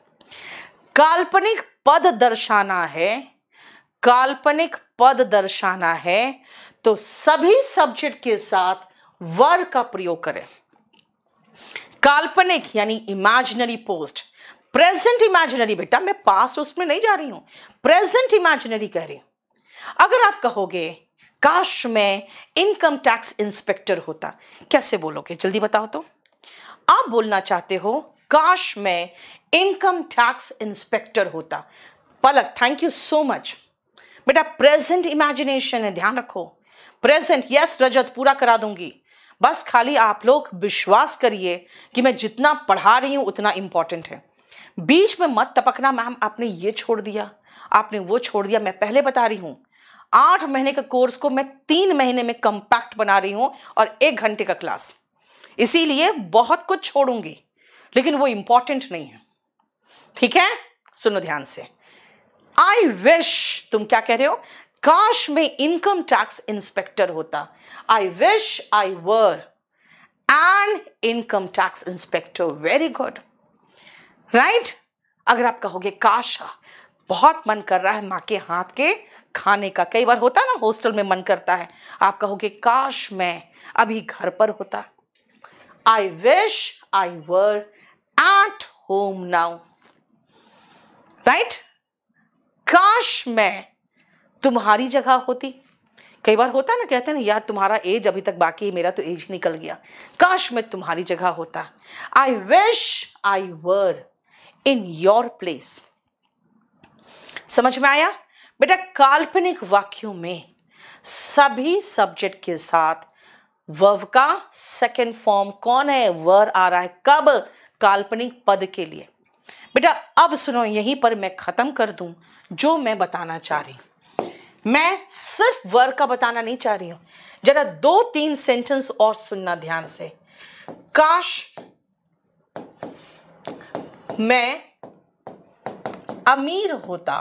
काल्पनिक पद दर्शाना है काल्पनिक पद दर्शाना है तो सभी सब्जेक्ट के साथ वर का प्रयोग करें काल्पनिक यानी इमेजिनरी पोस्ट प्रेजेंट इमेजिनरी बेटा मैं पास्ट उसमें नहीं जा रही हूं प्रेजेंट इमेजिनरी कह रही अगर आप कहोगे काश मैं इनकम टैक्स इंस्पेक्टर होता कैसे बोलोगे जल्दी बताओ तो आप बोलना चाहते हो काश मैं इनकम टैक्स इंस्पेक्टर होता Palak thank you so much बेटा प्रेजेंट इमेजिनेशन है ध्यान रखो प्रेजेंट यस रजत पूरा करा दूंगी बस खाली आप लोग विश्वास करिए कि मैं जितना पढ़ा रही हूँ उतना इम्पॉर्टेंट है बीच में मत टपकना मैम आपने ये छोड़ दिया आपने वो छोड़ दिया मैं पहले बता रही हूँ आठ महीने के कोर्स को मैं तीन महीने में कंपैक्ट बना रही हूँ और एक घंटे का क्लास इसीलिए बहुत कुछ छोड़ूंगी लेकिन वो इंपॉर्टेंट नहीं है ठीक है सुनो ध्यान से आई विश तुम क्या कह रहे हो काश में इनकम टैक्स इंस्पेक्टर होता I wish I were an income tax inspector very good right अगर आप कहोगे काश हाँ। बहुत मन कर रहा है माँ के हाथ के खाने का कई बार होता है ना हॉस्टल में मन करता है आप कहोगे काश मैं अभी घर पर होता I wish I were at home now right काश मैं तुम्हारी जगह होती कई बार होता है ना कहते हैं ना यार तुम्हारा एज अभी तक बाकी है मेरा तो एज निकल गया काश मैं तुम्हारी जगह होता I wish I were in your place समझ में आया बेटा काल्पनिक वाक्यों में सभी सब्जेक्ट के साथ वर्व का सेकेंड फॉर्म कौन है वर आ रहा है कब काल्पनिक पद के लिए बेटा अब सुनो यहीं पर मैं ख़त्म कर दूं जो मैं बताना चाह रही मैं सिर्फ वर्ग का बताना नहीं चाह रही हूं जरा दो तीन सेंटेंस और सुनना ध्यान से काश मैं अमीर होता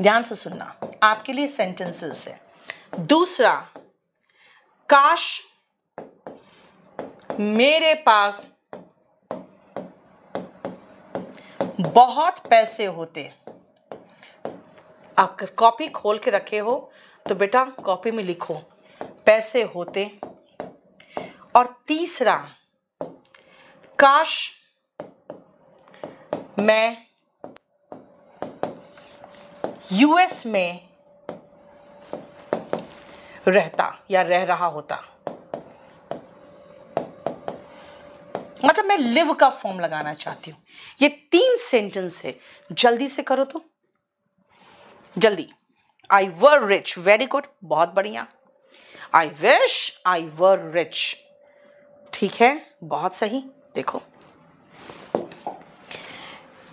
ध्यान से सुनना आपके लिए सेंटेंसेस है दूसरा काश मेरे पास बहुत पैसे होते आप कॉपी खोल के रखे हो तो बेटा कॉपी में लिखो पैसे होते और तीसरा काश मैं यूएस में रहता या रह रहा होता मैं लिव का फॉर्म लगाना चाहती हूं ये तीन सेंटेंस है जल्दी से करो तो जल्दी I were rich very good बहुत बढ़िया I wish I were rich ठीक है बहुत सही देखो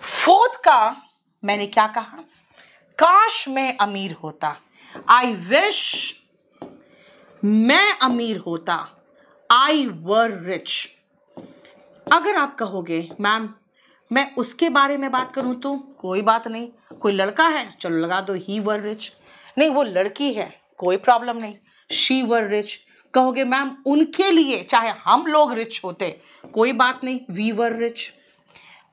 फोर्थ का मैंने क्या कहा काश मैं अमीर होता आई विश मैं अमीर होता आई वर रिच अगर आप कहोगे मैम मैं उसके बारे में बात करूं तो कोई बात नहीं कोई लड़का है चलो लगा दो ही वर रिच नहीं वो लड़की है कोई प्रॉब्लम नहीं शी वर रिच कहोगे मैम उनके लिए चाहे हम लोग रिच होते कोई बात नहीं वी वर रिच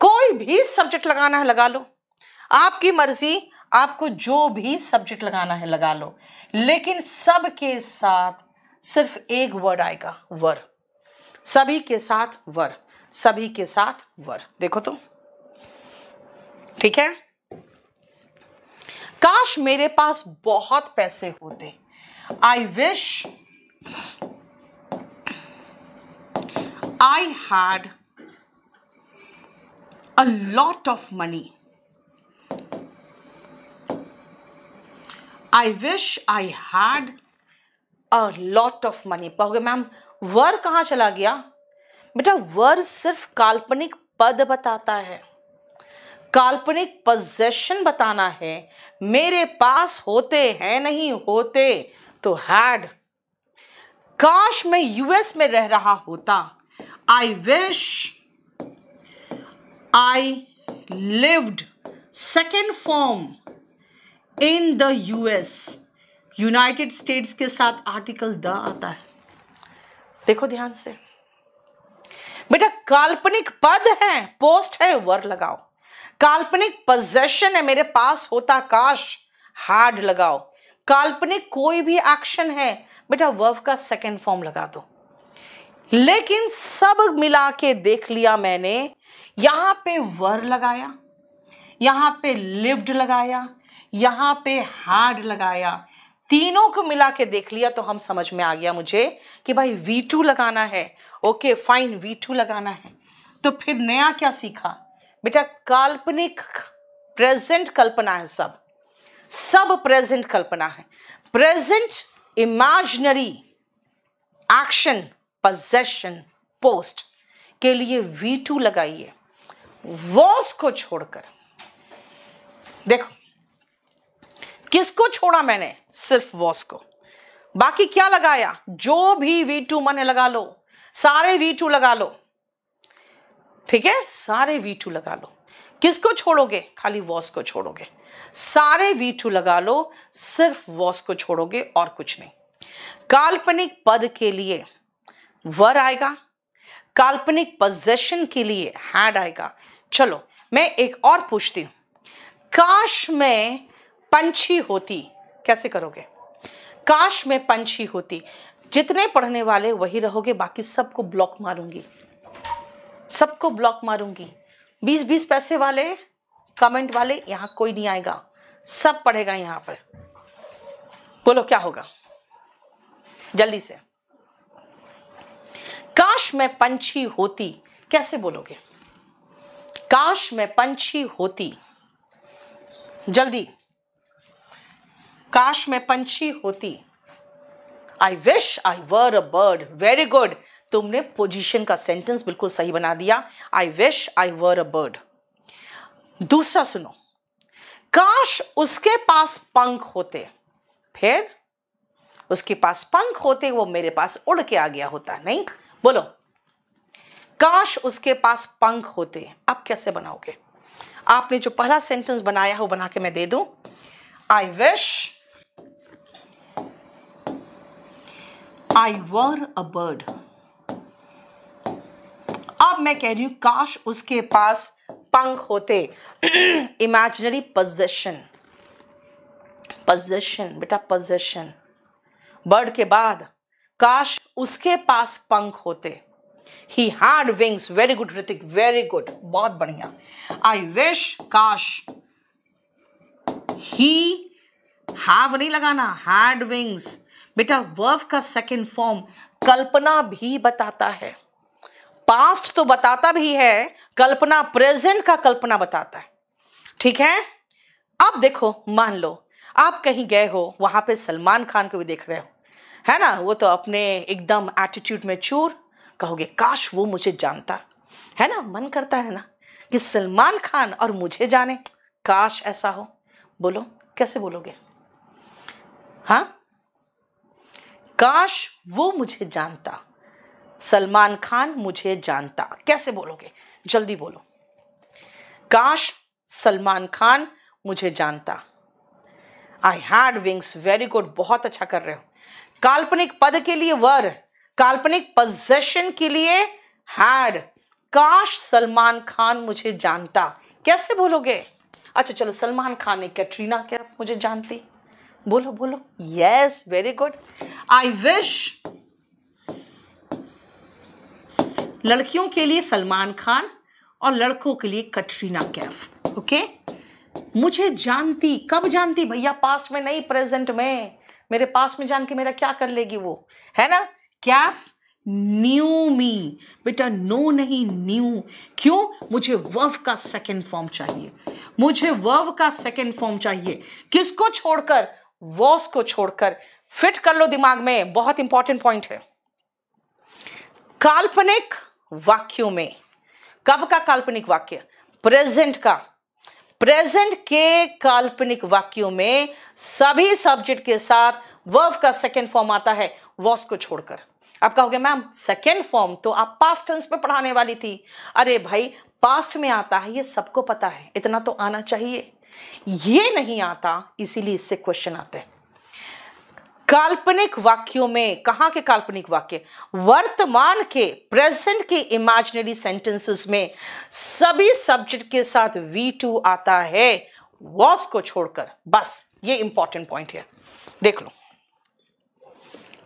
कोई भी सब्जेक्ट लगाना है लगा लो आपकी मर्जी आपको जो भी सब्जेक्ट लगाना है लगा लो लेकिन सब के साथ सिर्फ एक वर्ड आएगा वर सभी के साथ वर सभी के साथ वर देखो तो ठीक है काश मेरे पास बहुत पैसे होते I wish I had a lot of money I wish I had a lot of money कहोगे मैम वर कहां चला गया बेटा वर्ड सिर्फ काल्पनिक पद बताता है काल्पनिक पोजेशन बताना है मेरे पास होते हैं नहीं होते तो हैड काश मैं यूएस में रह रहा होता I wish I lived second form in the US United States के साथ आर्टिकल द आता है देखो ध्यान से बेटा काल्पनिक पद है पोस्ट है वर लगाओ काल्पनिक पोजेशन है मेरे पास होता काश हार्ड लगाओ काल्पनिक कोई भी एक्शन है बेटा वर्व का सेकेंड फॉर्म लगा दो लेकिन सब मिला के देख लिया मैंने यहां पे वर लगाया यहां पे लिव्ड लगाया यहां पे हार्ड लगाया तीनों को मिला के देख लिया तो हम समझ में आ गया मुझे कि भाई V2 लगाना है ओके फाइन V2 लगाना है तो फिर नया क्या सीखा बेटा काल्पनिक प्रेजेंट कल्पना है सब सब प्रेजेंट कल्पना है present imaginary action possession post के लिए V2 लगाइए वॉस को छोड़कर देखो किसको छोड़ा मैंने सिर्फ वॉस को बाकी क्या लगाया जो भी वी टू मैंने लगा लो सारे वी टू लगा लो ठीक है सारे वी टू लगा लो किसको छोड़ोगे खाली वॉस को छोड़ोगे सारे वी टू लगा लो सिर्फ वॉस को छोड़ोगे और कुछ नहीं काल्पनिक पद के लिए वर आएगा काल्पनिक पोजेशन के लिए हैड आएगा चलो मैं एक और पूछती हूं काश मैं पंछी होती कैसे करोगे काश मैं पंछी होती जितने पढ़ने वाले वही रहोगे बाकी सबको ब्लॉक मारूंगी सबको ब्लॉक मारूंगी बीस बीस पैसे वाले कमेंट वाले यहां कोई नहीं आएगा सब पढ़ेगा यहां पर बोलो क्या होगा जल्दी से काश मैं पंछी होती कैसे बोलोगे काश मैं पंछी होती जल्दी काश मैं पंछी होती I wish I were a bird very good तुमने पोजीशन का सेंटेंस बिल्कुल सही बना दिया आई wish I were a bird दूसरा सुनो काश उसके पास पंख होते फिर उसके पास पंख होते वो मेरे पास उड़ के आ गया होता नहीं बोलो काश उसके पास पंख होते आप कैसे बनाओगे आपने जो पहला सेंटेंस बनाया है वो बना के मैं दे दूं आई wish I were a bird अब मैं कह रही हूं काश उसके पास पंख होते इमेजनरी पोजेशन पोजेशन बेटा पोजेशन बर्ड के बाद काश उसके पास पंख होते ही had wings very good Hrithik very good बहुत बढ़िया आई विश काश ही हैव नहीं लगाना हैड विंग्स बेटा वर्व का सेकेंड फॉर्म कल्पना भी बताता है पास्ट तो बताता भी है कल्पना प्रेजेंट का कल्पना बताता है ठीक है अब देखो मान लो आप कहीं गए हो वहां पे सलमान खान को भी देख रहे हो है ना वो तो अपने एकदम एटीट्यूड में चूर कहोगे काश वो मुझे जानता है ना मन करता है ना कि सलमान खान और मुझे जाने काश ऐसा हो बोलो कैसे बोलोगे हाँ काश वो मुझे जानता सलमान खान मुझे जानता कैसे बोलोगे जल्दी बोलो काश सलमान खान मुझे जानता I had wings very good बहुत अच्छा कर रहे हो काल्पनिक पद के लिए वर काल्पनिक पजेशन के लिए हैड काश सलमान खान मुझे जानता कैसे बोलोगे अच्छा चलो सलमान खान ने कैटरीना कैफ मुझे जानती बोलो बोलो yes very good I wish लड़कियों के लिए सलमान खान और लड़कों के लिए कटरीना कैफ ओके मुझे जानती कब जानती भैया पास में नहीं प्रेजेंट में मेरे पास में जान के मेरा क्या कर लेगी वो है ना कैफ न्यू मी बेटा नो नहीं न्यू क्यों मुझे वर्व का सेकेंड फॉर्म चाहिए मुझे वर्व का सेकेंड फॉर्म चाहिए किसको छोड़कर वॉस को छोड़कर फिट कर लो दिमाग में बहुत इंपॉर्टेंट पॉइंट है काल्पनिक वाक्यों में कब का काल्पनिक वाक्य प्रेजेंट का प्रेजेंट के काल्पनिक वाक्यों में सभी सब्जेक्ट के साथ वर्ब का सेकेंड फॉर्म आता है वॉस को छोड़कर आप कहोगे मैम सेकेंड फॉर्म तो आप पास्ट टेंस पे पढ़ाने वाली थी अरे भाई पास्ट में आता है ये सबको पता है इतना तो आना चाहिए ये नहीं आता इसीलिए इससे क्वेश्चन आते हैं काल्पनिक वाक्यों में कहा के काल्पनिक वाक्य वर्तमान के प्रेजेंट के इमेजिनरी सेंटेंसेस में सभी सब्जेक्ट के साथ वी टू आता है वॉस को छोड़कर बस ये इंपॉर्टेंट पॉइंट है देख लो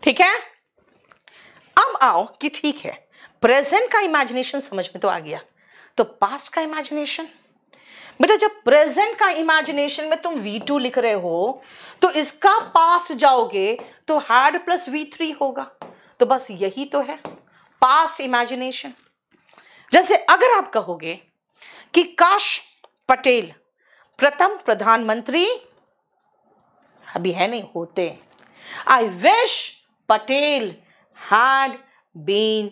ठीक है अब आओ कि ठीक है प्रेजेंट का इमेजिनेशन समझ में तो आ गया तो पास्ट का इमेजिनेशन बेटा जब प्रेजेंट का इमेजिनेशन में तुम वी टू लिख रहे हो तो इसका पास्ट जाओगे तो हैड प्लस वी थ्री होगा तो बस यही तो है पास्ट इमेजिनेशन जैसे अगर आप कहोगे कि काश पटेल प्रथम प्रधानमंत्री अभी है नहीं होते I wish Patel had been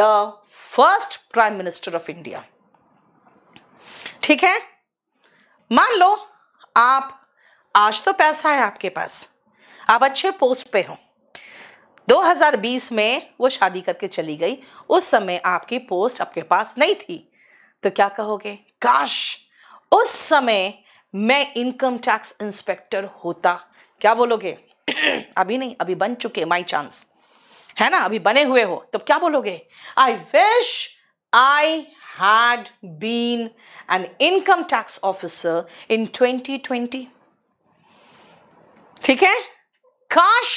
the first prime minister of India ठीक है मान लो आप आज तो पैसा है आपके पास आप अच्छे पोस्ट पे हो 2020 में वो शादी करके चली गई उस समय आपकी पोस्ट आपके पास नहीं थी तो क्या कहोगे काश उस समय मैं इनकम टैक्स इंस्पेक्टर होता क्या बोलोगे (clears throat) अभी नहीं अभी बन चुके माई चांस है ना अभी बने हुए हो तो क्या बोलोगे I wish I had been an income tax officer in 2020 ठीक है काश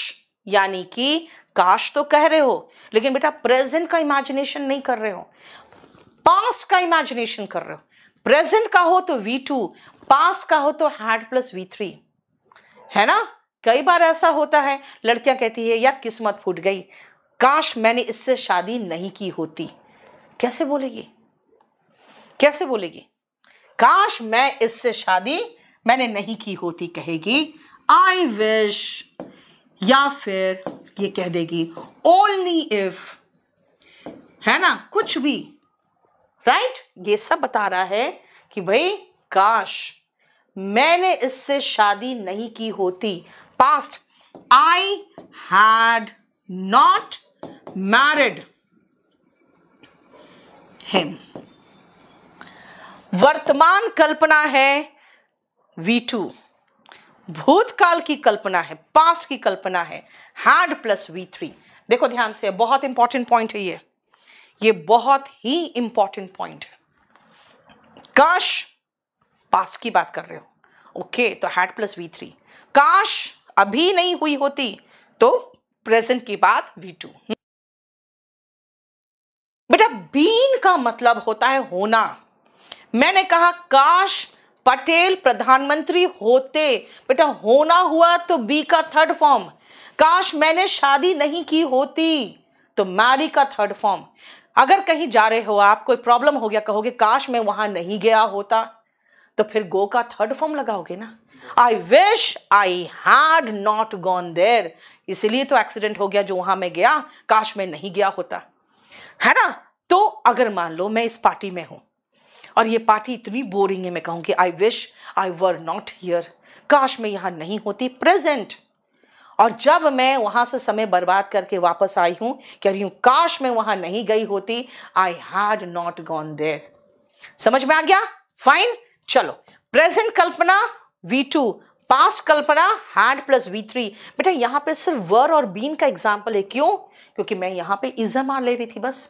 यानी कि काश तो कह रहे हो लेकिन बेटा प्रेजेंट का इमेजिनेशन नहीं कर रहे हो पास्ट का इमेजिनेशन कर रहे हो प्रेजेंट का हो तो वी टू पास्ट का हो तो हैड प्लस वी थ्री है ना कई बार ऐसा होता है लड़कियां कहती है यार किस्मत फूट गई काश मैंने इससे शादी नहीं की होती कैसे बोलेगी कैसे बोलेगी काश मैं इससे शादी मैंने नहीं की होती कहेगी आई विश या फिर ये कह देगी ओनली इफ है ना कुछ भी राइट ये सब बता रहा है कि भाई काश मैंने इससे शादी नहीं की होती past I had not married him वर्तमान कल्पना है वी टू भूतकाल की कल्पना है पास्ट की कल्पना है हैड प्लस वी थ्री देखो ध्यान से बहुत इंपॉर्टेंट पॉइंट है ये ये बहुत ही इंपॉर्टेंट पॉइंट है काश पास्ट की बात कर रहे हो ओके तो हैड प्लस वी थ्री काश अभी नहीं हुई होती तो प्रेजेंट की बात वी टू बेटा बीन का मतलब होता है होना मैंने कहा काश पटेल प्रधानमंत्री होते बेटा होना हुआ तो बी का थर्ड फॉर्म काश मैंने शादी नहीं की होती तो मैरी का थर्ड फॉर्म अगर कहीं जा रहे हो आप कोई प्रॉब्लम हो गया कहोगे काश मैं वहां नहीं गया होता तो फिर गो का थर्ड फॉर्म लगाओगे ना I wish I had not gone there इसलिए तो एक्सीडेंट हो गया जो वहां मैं गया काश मैं नहीं गया होता है ना तो अगर मान लो मैं इस पार्टी में हूं और ये पार्टी इतनी बोरिंग है मैं कहूँ कि I wish I were not here काश मैं यहाँ नहीं होती प्रेजेंट और जब मैं वहाँ से समय बर्बाद करके वापस आई हूँ कह रही हूँ काश मैं वहाँ नहीं गई होती I had not gone there समझ में आ गया फाइन चलो प्रेजेंट कल्पना वी टू पास्ट कल्पना हैड प्लस वी थ्री बेटा यहाँ पे सिर्फ वर और बीन का एग्जाम्पल है क्यों क्योंकि मैं यहाँ पे इजम आ ले रही थी बस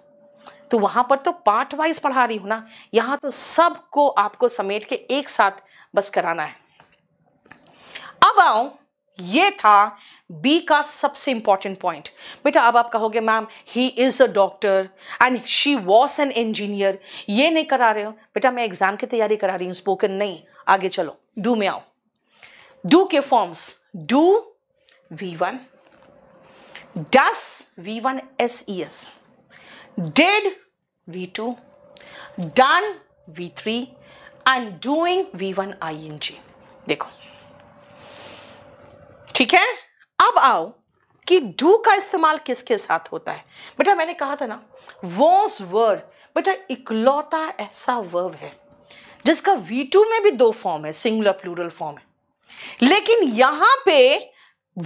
तो वहां पर तो पार्ट वाइज पढ़ा रही हूं ना यहां तो सबको आपको समेट के एक साथ बस कराना है अब आओ ये था बी का सबसे इंपॉर्टेंट पॉइंट बेटा अब आप कहोगे ma'am he is a doctor and she was an engineer ये नहीं करा रहे हो बेटा मैं एग्ज़ाम की तैयारी करा रही हूं स्पोकन नहीं आगे चलो डू में आओ डू के forms do V one does V one S E S did V2, done V3 and doing V1 ING. देखो ठीक है अब आओ कि डू का इस्तेमाल किसके साथ होता है बेटा मैंने कहा था ना वॉज वर्ड बेटा इकलौता ऐसा वर्ब है जिसका V2 में भी दो फॉर्म है सिंगुलर प्लूरल फॉर्म है लेकिन यहां पे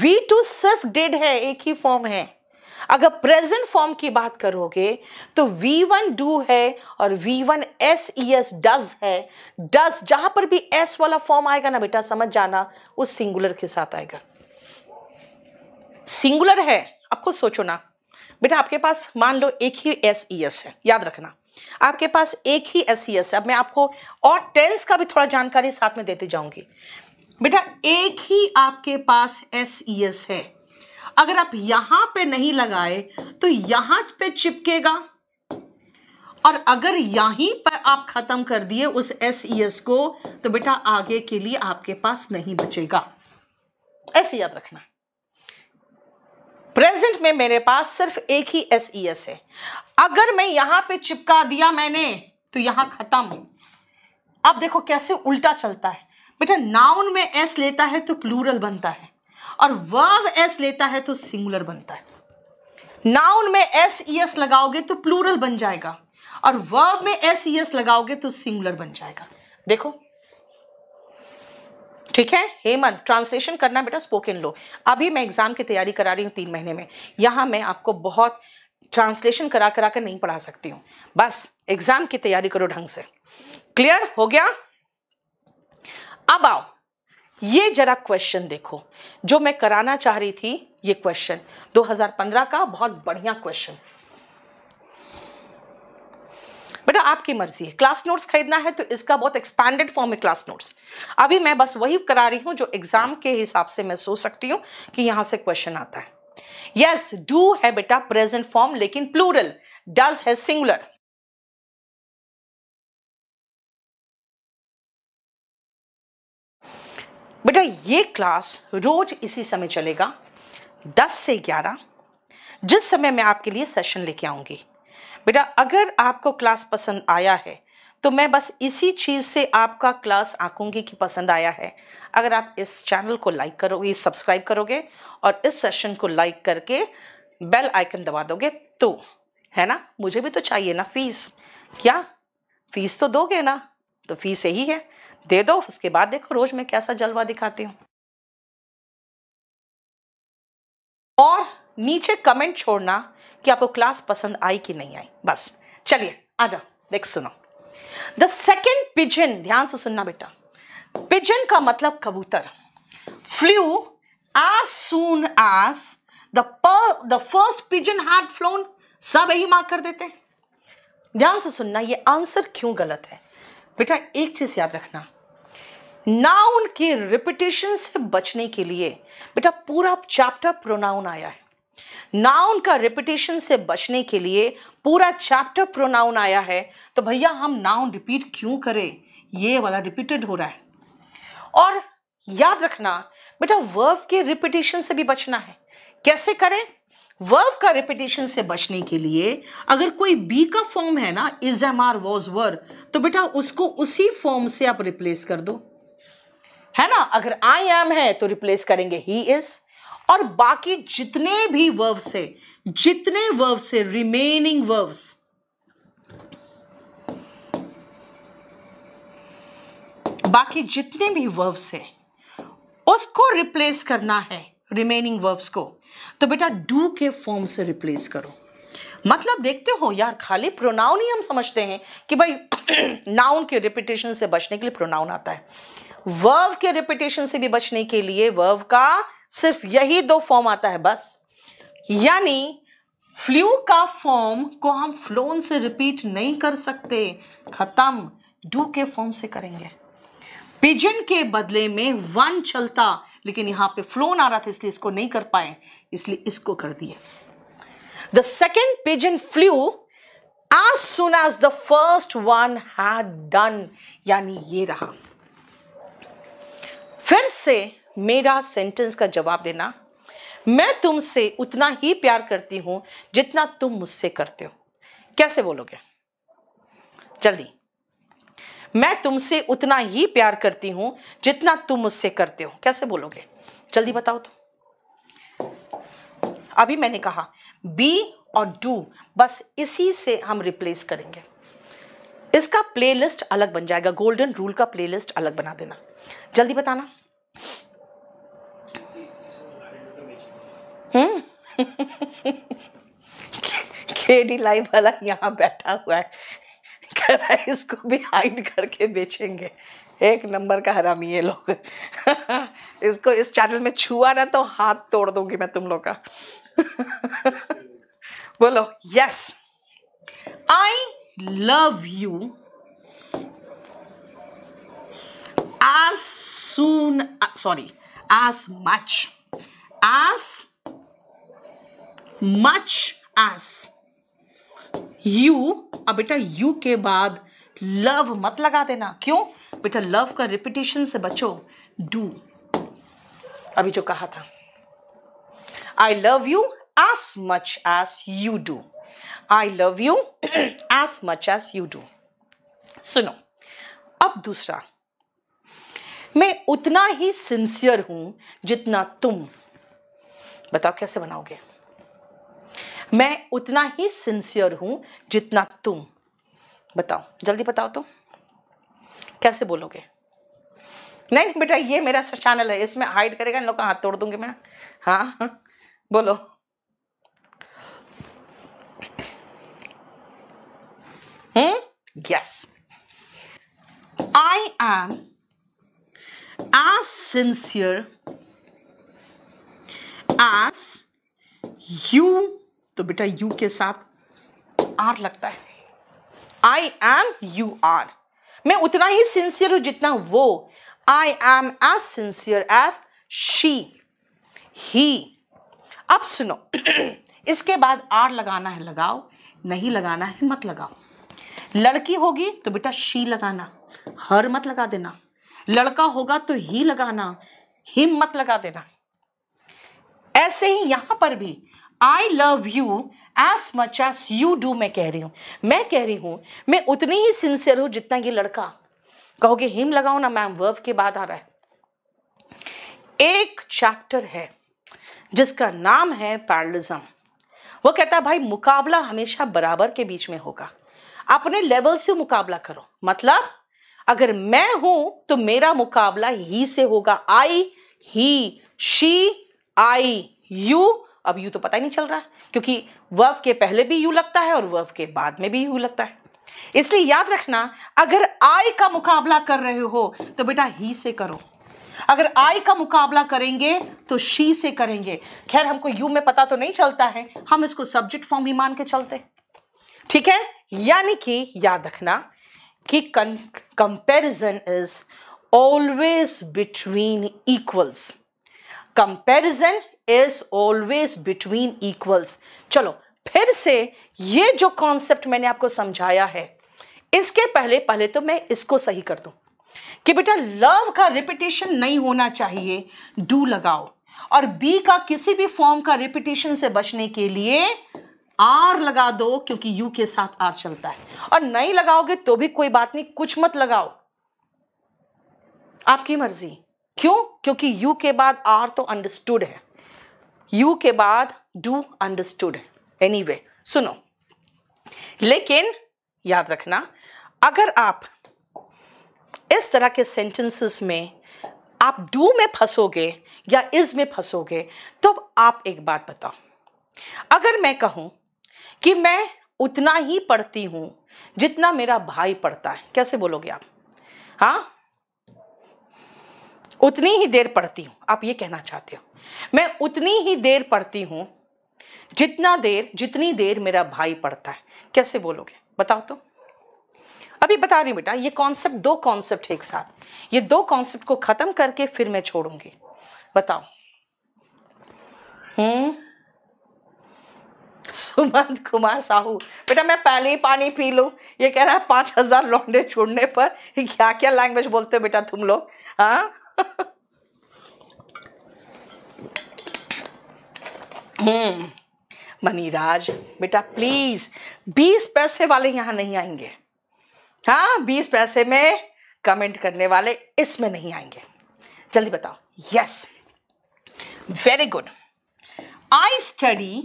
V2 सिर्फ डिड है एक ही फॉर्म है अगर प्रेजेंट फॉर्म की बात करोगे तो वी वन डू है और V one S E S does है डज जहां पर भी एस वाला फॉर्म आएगा ना बेटा समझ जाना उस सिंगुलर के साथ आएगा सिंगुलर है आपको सोचो ना बेटा आपके पास मान लो एक ही एस ई एस है याद रखना आपके पास एक ही एस ई एस है अब मैं आपको और टेंस का भी थोड़ा जानकारी साथ में देती जाऊंगी बेटा एक ही आपके पास एस ई एस है अगर आप यहां पे नहीं लगाए तो यहां पे चिपकेगा और अगर यहीं पर आप खत्म कर दिए उस एस ई एस को तो बेटा आगे के लिए आपके पास नहीं बचेगा ऐसे याद रखना प्रेजेंट में मेरे पास सिर्फ एक ही एस ई एस है अगर मैं यहां पे चिपका दिया मैंने तो यहां खत्म अब देखो कैसे उल्टा चलता है बेटा नाउन में एस लेता है तो प्लूरल बनता है और वर्ब एस लेता है तो सिंगुलर बनता है नाउन में एस ई एस लगाओगे तो प्लूरल बन जाएगा और वर्ब में एस ई एस लगाओगे तो सिंगुलर बन जाएगा देखो ठीक है हेमंत ट्रांसलेशन करना बेटा स्पोकन लो अभी मैं एग्जाम की तैयारी करा रही हूँ तीन महीने में यहाँ मैं आपको बहुत ट्रांसलेशन करा करा कर नहीं पढ़ा सकती हूँ बस एग्जाम की तैयारी करो ढंग से क्लियर हो गया अब आओ ये जरा क्वेश्चन देखो जो मैं कराना चाह रही थी ये क्वेश्चन 2015 का बहुत बढ़िया क्वेश्चन बेटा आपकी मर्जी है क्लास नोट्स खरीदना है तो इसका बहुत एक्सपैंडेड फॉर्म है क्लास नोट्स अभी मैं बस वही करा रही हूं जो एग्जाम के हिसाब से मैं सोच सकती हूं कि यहां से क्वेश्चन आता है यस yes, डू है बेटा प्रेजेंट फॉर्म लेकिन प्लूरल डज है सिंगुलर बेटा ये क्लास रोज इसी समय चलेगा 10 से 11 जिस समय मैं आपके लिए सेशन लेके आऊँगी बेटा अगर आपको क्लास पसंद आया है तो मैं बस इसी चीज़ से आपका क्लास आंकूंगी कि पसंद आया है अगर आप इस चैनल को लाइक करोगे सब्सक्राइब करोगे और इस सेशन को लाइक करके बेल आइकन दबा दोगे तो है ना मुझे भी तो चाहिए ना फीस क्या फीस तो दोगे ना तो फीस यही है दे दो उसके बाद देखो रोज मैं कैसा जलवा दिखाती हूं और नीचे कमेंट छोड़ना कि आपको क्लास पसंद आई कि नहीं आई बस चलिए आ जाओ देख सुनो द सेकेंड पिजन ध्यान से सुनना बेटा पिजन का मतलब कबूतर flew as soon as the first pigeon had flown सब यही मार्क कर देते हैं ध्यान से सुनना ये आंसर क्यों गलत है बेटा एक चीज़ याद रखना नाउन के रिपीटेशन से बचने के लिए बेटा पूरा चैप्टर प्रोनाउन आया है नाउन का रिपीटेशन से बचने के लिए पूरा चैप्टर प्रोनाउन आया है तो भैया हम नाउन रिपीट क्यों करें ये वाला रिपीटेड हो रहा है और याद रखना बेटा वर्ब के रिपीटेशन से भी बचना है कैसे करें वर्व का रिपीटेशन से बचने के लिए अगर कोई बी का फॉर्म है ना is am are was were तो बेटा उसको उसी फॉर्म से आप रिप्लेस कर दो है ना अगर आई एम है तो रिप्लेस करेंगे ही इज और बाकी जितने भी वर्व से जितने वर्व से रिमेनिंग वर्व्स बाकी जितने भी वर्ब्स हैं उसको रिप्लेस करना है रिमेनिंग वर्ब्स को तो बेटा डू के फॉर्म से रिप्लेस करो मतलब देखते हो यार खाली प्रोनाउन ही हम समझते हैं कि भाई नाउन (clears throat) के रिपीटेशन से बचने के लिए प्रोनाउन आता है वर्व के रिपीटेशन से भी बचने के लिए वर्व का सिर्फ यही दो फॉर्म आता है बस यानी फ्लू का फॉर्म को हम फ्लोन से रिपीट नहीं कर सकते खत्म डू के फॉर्म से करेंगे पिजन के बदले में वन चलता लेकिन यहां पे फ्लोन आ रहा था इसलिए इसको नहीं कर पाए इसलिए इसको कर दिए the second pigeon flew as soon as the first one had done यानी ये रहा फिर से मेरा सेंटेंस का जवाब देना मैं तुमसे उतना ही प्यार करती हूं जितना तुम मुझसे करते हो कैसे बोलोगे जल्दी मैं तुमसे उतना ही प्यार करती हूं जितना तुम मुझसे करते हो कैसे बोलोगे जल्दी बताओ तो अभी मैंने कहा बी और डू बस इसी से हम रिप्लेस करेंगे इसका प्लेलिस्ट अलग बन जाएगा गोल्डन रूल का प्लेलिस्ट अलग बना देना जल्दी बताना केडी हम्म। लाइव वाला यहां बैठा हुआ है इसको भी हाइड करके बेचेंगे एक नंबर का हरामी है लोग इसको इस चैनल में छुआ ना तो हाथ तोड़ दूंगी मैं तुम लोग का बोलो yes I love you as soon sorry as much as much as you अब बेटा you के बाद love मत लगा देना क्यों बेटा लव का रिपीटेशन से बचो डू अभी जो कहा था I love you as much as you do I love you as much as you do सुनो अब दूसरा मैं उतना ही सिंसियर हूं जितना तुम बताओ कैसे बनाओगे मैं उतना ही सिंसियर हूं जितना तुम बताओ जल्दी बताओ तो कैसे बोलोगे नहीं नहीं बेटा ये मेरा चैनल है इसमें हाइड करेगा इन लोग का हाथ तोड़ दूंगी मैं हाँ बोलो hmm yes I am as sincere as you तो बेटा यू के साथ आर लगता है आई एम यू आर मैं उतना ही सिंसियर हूं जितना वो I am as sincere as she he अब सुनो (clears throat) इसके बाद आर लगाना है लगाओ नहीं लगाना है मत लगाओ लड़की होगी तो बेटा शी लगाना हर मत लगा देना लड़का होगा तो ही लगाना हिम मत लगा देना ऐसे ही यहां पर भी I love you as much as you do मैं कह रही हूँ मैं कह रही हूँ मैं उतनी ही सिंसियर हूँ जितना कि लड़का कहोगे हिम लगाओ ना मैम वर्व के बाद आ रहा है एक चैप्टर है जिसका नाम है पैरलिज्म वो कहता है भाई मुकाबला हमेशा बराबर के बीच में होगा अपने लेवल से मुकाबला करो मतलब अगर मैं हूं तो मेरा मुकाबला ही से होगा I he she I you अब यू तो पता ही नहीं चल रहा क्योंकि वर्व के पहले भी यू लगता है और वर्व के बाद में भी यू लगता है इसलिए याद रखना अगर आई का मुकाबला कर रहे हो तो बेटा ही से करो अगर आई का मुकाबला करेंगे तो शी से करेंगे खैर हमको यू में पता तो नहीं चलता है हम इसको सब्जेक्ट फॉर्म ही मान के चलते ठीक है यानी कि याद रखना कि comparison is always between equals comparison is always between equals चलो फिर से ये जो कॉन्सेप्ट मैंने आपको समझाया है इसके पहले पहले तो मैं इसको सही कर दूं कि बेटा लव का रिपीटेशन नहीं होना चाहिए डू लगाओ और बी का किसी भी फॉर्म का रिपीटेशन से बचने के लिए आर लगा दो क्योंकि यू के साथ आर चलता है और नहीं लगाओगे तो भी कोई बात नहीं कुछ मत लगाओ आपकी मर्जी क्यों क्योंकि यू के बाद आर तो अंडरस्टूड है यू के बाद डू अंडरस्टूड है एनी anyway, सुनो लेकिन याद रखना अगर आप इस तरह के सेंटेंसेस में आप डू में फंसोगे या इज में फंसोगे तो आप एक बात बताओ अगर मैं कहूं कि मैं उतना ही पढ़ती हूं जितना मेरा भाई पढ़ता है कैसे बोलोगे आप हाँ उतनी ही देर पढ़ती हूँ आप ये कहना चाहते हो मैं उतनी ही देर पढ़ती हूँ जितना देर जितनी देर मेरा भाई पढ़ता है कैसे बोलोगे बताओ तो अभी बता रही बेटा ये कॉन्सेप्ट दो कॉन्सेप्ट है एक साथ ये दो कॉन्सेप्ट को ख़त्म करके फिर मैं छोड़ूंगी बताओ हम्म सुमंत कुमार साहू बेटा मैं पहले ही पानी पी लू ये कह रहा है पांच हज़ार लौंडे छोड़ने पर क्या क्या लैंग्वेज बोलते हो बेटा तुम लोग हाँ हम्म, मनीराज बेटा प्लीज बीस पैसे वाले यहां नहीं आएंगे हाँ बीस पैसे में कमेंट करने वाले इसमें नहीं आएंगे जल्दी बताओ yes very good I study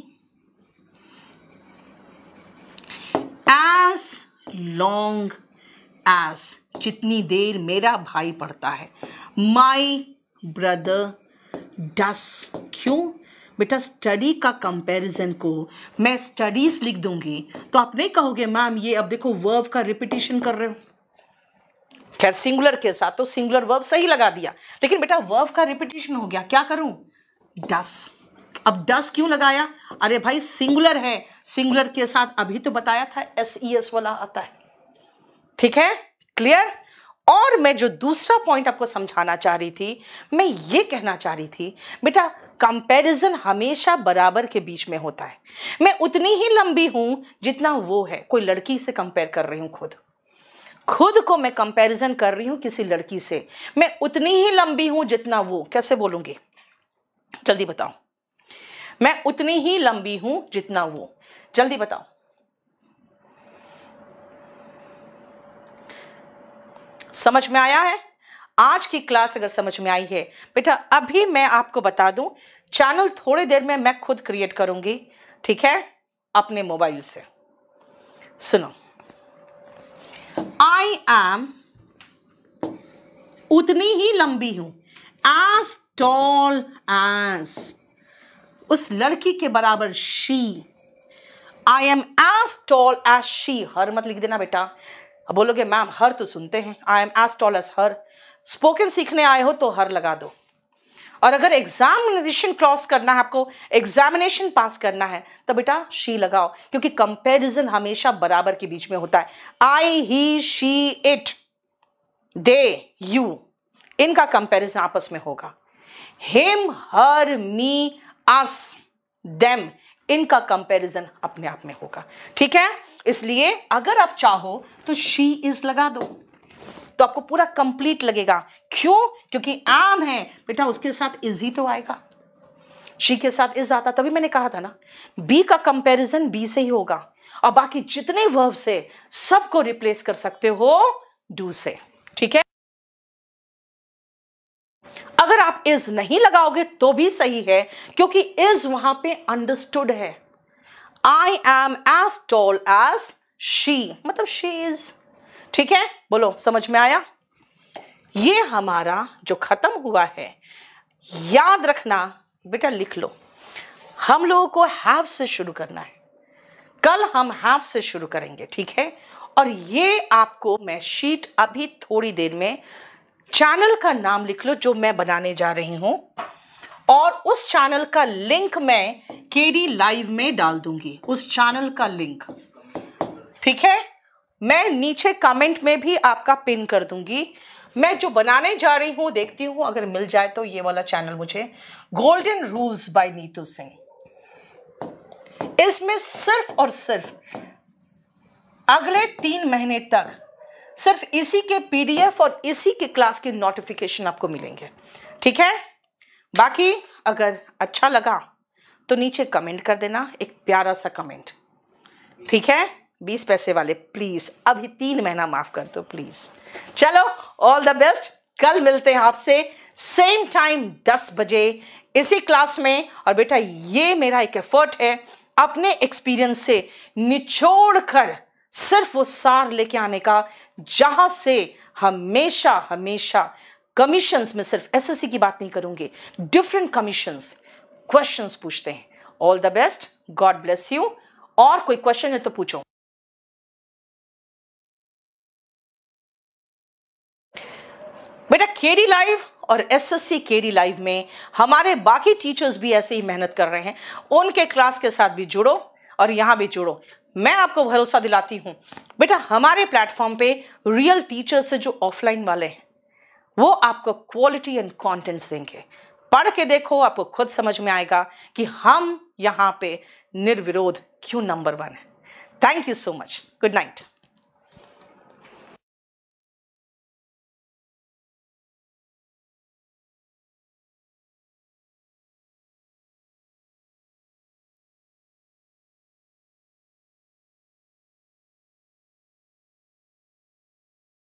as long as जितनी देर मेरा भाई पढ़ता है माई ब्रदर डस क्यों बेटा स्टडी का कंपैरिजन को मैं स्टडीज लिख दूंगी तो आप नहीं कहोगे मैम ये अब देखो वर्ब का रिपीटेशन कर रहे हो खैर सिंगुलर के साथ तो सिंगुलर वर्ब सही लगा दिया लेकिन बेटा वर्ब का रिपीटेशन हो गया क्या करूं डस अब डस क्यों लगाया अरे भाई सिंगुलर है सिंगुलर के साथ अभी तो बताया था एस ई एस वाला आता है ठीक है क्लियर और मैं जो दूसरा पॉइंट आपको समझाना चाह रही थी मैं ये कहना चाह रही थी बेटा कंपैरिजन हमेशा बराबर के बीच में होता है मैं उतनी ही लंबी हूं जितना वो है कोई लड़की से कंपेयर कर रही हूं खुद खुद को मैं कंपैरिजन कर रही हूं किसी लड़की से मैं उतनी ही लंबी हूं जितना वो कैसे बोलूंगी जल्दी बताओ मैं उतनी ही लंबी हूं जितना वो जल्दी बताओ समझ में आया है आज की क्लास अगर समझ में आई है बेटा अभी मैं आपको बता दूं चैनल थोड़ी देर में मैं खुद क्रिएट करूंगी ठीक है अपने मोबाइल से सुनो आई एम उतनी ही लंबी हूं एस टॉल एस उस लड़की के बराबर she I am as tall as she her मत लिख देना बेटा अब बोलोगे मैम हर तो सुनते हैं I am as tall as her spoken सीखने आए हो तो हर लगा दो और अगर एग्जामिनेशन क्रॉस करना है आपको एग्जामिनेशन पास करना है तो बेटा शी लगाओ क्योंकि कंपैरिजन हमेशा बराबर के बीच में होता है I he she it they you इनका कंपैरिजन आपस में होगा him her me us them इनका कंपैरिजन अपने आप में होगा ठीक है इसलिए अगर आप चाहो तो शी इज लगा दो तो आपको पूरा कंप्लीट लगेगा क्यों क्योंकि आम है बेटा उसके साथ इज ही तो आएगा शी के साथ इज आता तभी मैंने कहा था ना बी का कंपैरिजन बी से ही होगा और बाकी जितने वर्ब से सबको रिप्लेस कर सकते हो डू से ठीक है अगर आप इज नहीं लगाओगे तो भी सही है क्योंकि इज वहां पे अंडरस्टूड है I am as tall as she मतलब शी इज ठीक है बोलो समझ में आया ये हमारा जो खत्म हुआ है याद रखना बेटा लिख लो हम लोगों को हैव से शुरू करना है कल हम हैव से शुरू करेंगे ठीक है और ये आपको मैं शीट अभी थोड़ी देर में चैनल का नाम लिख लो जो मैं बनाने जा रही हूं और उस चैनल का लिंक मैं के डी लाइव में डाल दूंगी उस चैनल का लिंक ठीक है मैं नीचे कमेंट में भी आपका पिन कर दूंगी मैं जो बनाने जा रही हूं देखती हूं अगर मिल जाए तो ये वाला चैनल मुझे golden rules by Neetu Singh इसमें सिर्फ और सिर्फ अगले तीन महीने तक सिर्फ इसी के पीडीएफ और इसी के क्लास के नोटिफिकेशन आपको मिलेंगे ठीक है बाकी अगर अच्छा लगा तो नीचे कमेंट कर देना एक प्यारा सा कमेंट ठीक है बीस पैसे वाले प्लीज़ अभी तीन महीना माफ़ कर दो प्लीज़ चलो ऑल द बेस्ट कल मिलते हैं आपसे सेम टाइम दस बजे इसी क्लास में और बेटा ये मेरा एक एफर्ट है अपने एक्सपीरियंस से निचोड़ कर सिर्फ वो सार लेके आने का जहां से हमेशा हमेशा कमीशंस में सिर्फ एसएससी की बात नहीं करूंगी डिफरेंट कमीशंस क्वेश्चंस पूछते हैं all the best God bless you और कोई क्वेश्चन है तो पूछो बेटा केडी लाइव और एसएससी केडी लाइव में हमारे बाकी टीचर्स भी ऐसे ही मेहनत कर रहे हैं उनके क्लास के साथ भी जुड़ो और यहां भी जुड़ो मैं आपको भरोसा दिलाती हूं बेटा हमारे प्लेटफॉर्म पे रियल टीचर्स से जो ऑफलाइन वाले हैं वो आपको क्वालिटी एंड कॉन्टेंट्स देंगे पढ़ के देखो आपको खुद समझ में आएगा कि हम यहाँ पे निर्विरोध क्यों नंबर वन है thank you so much good night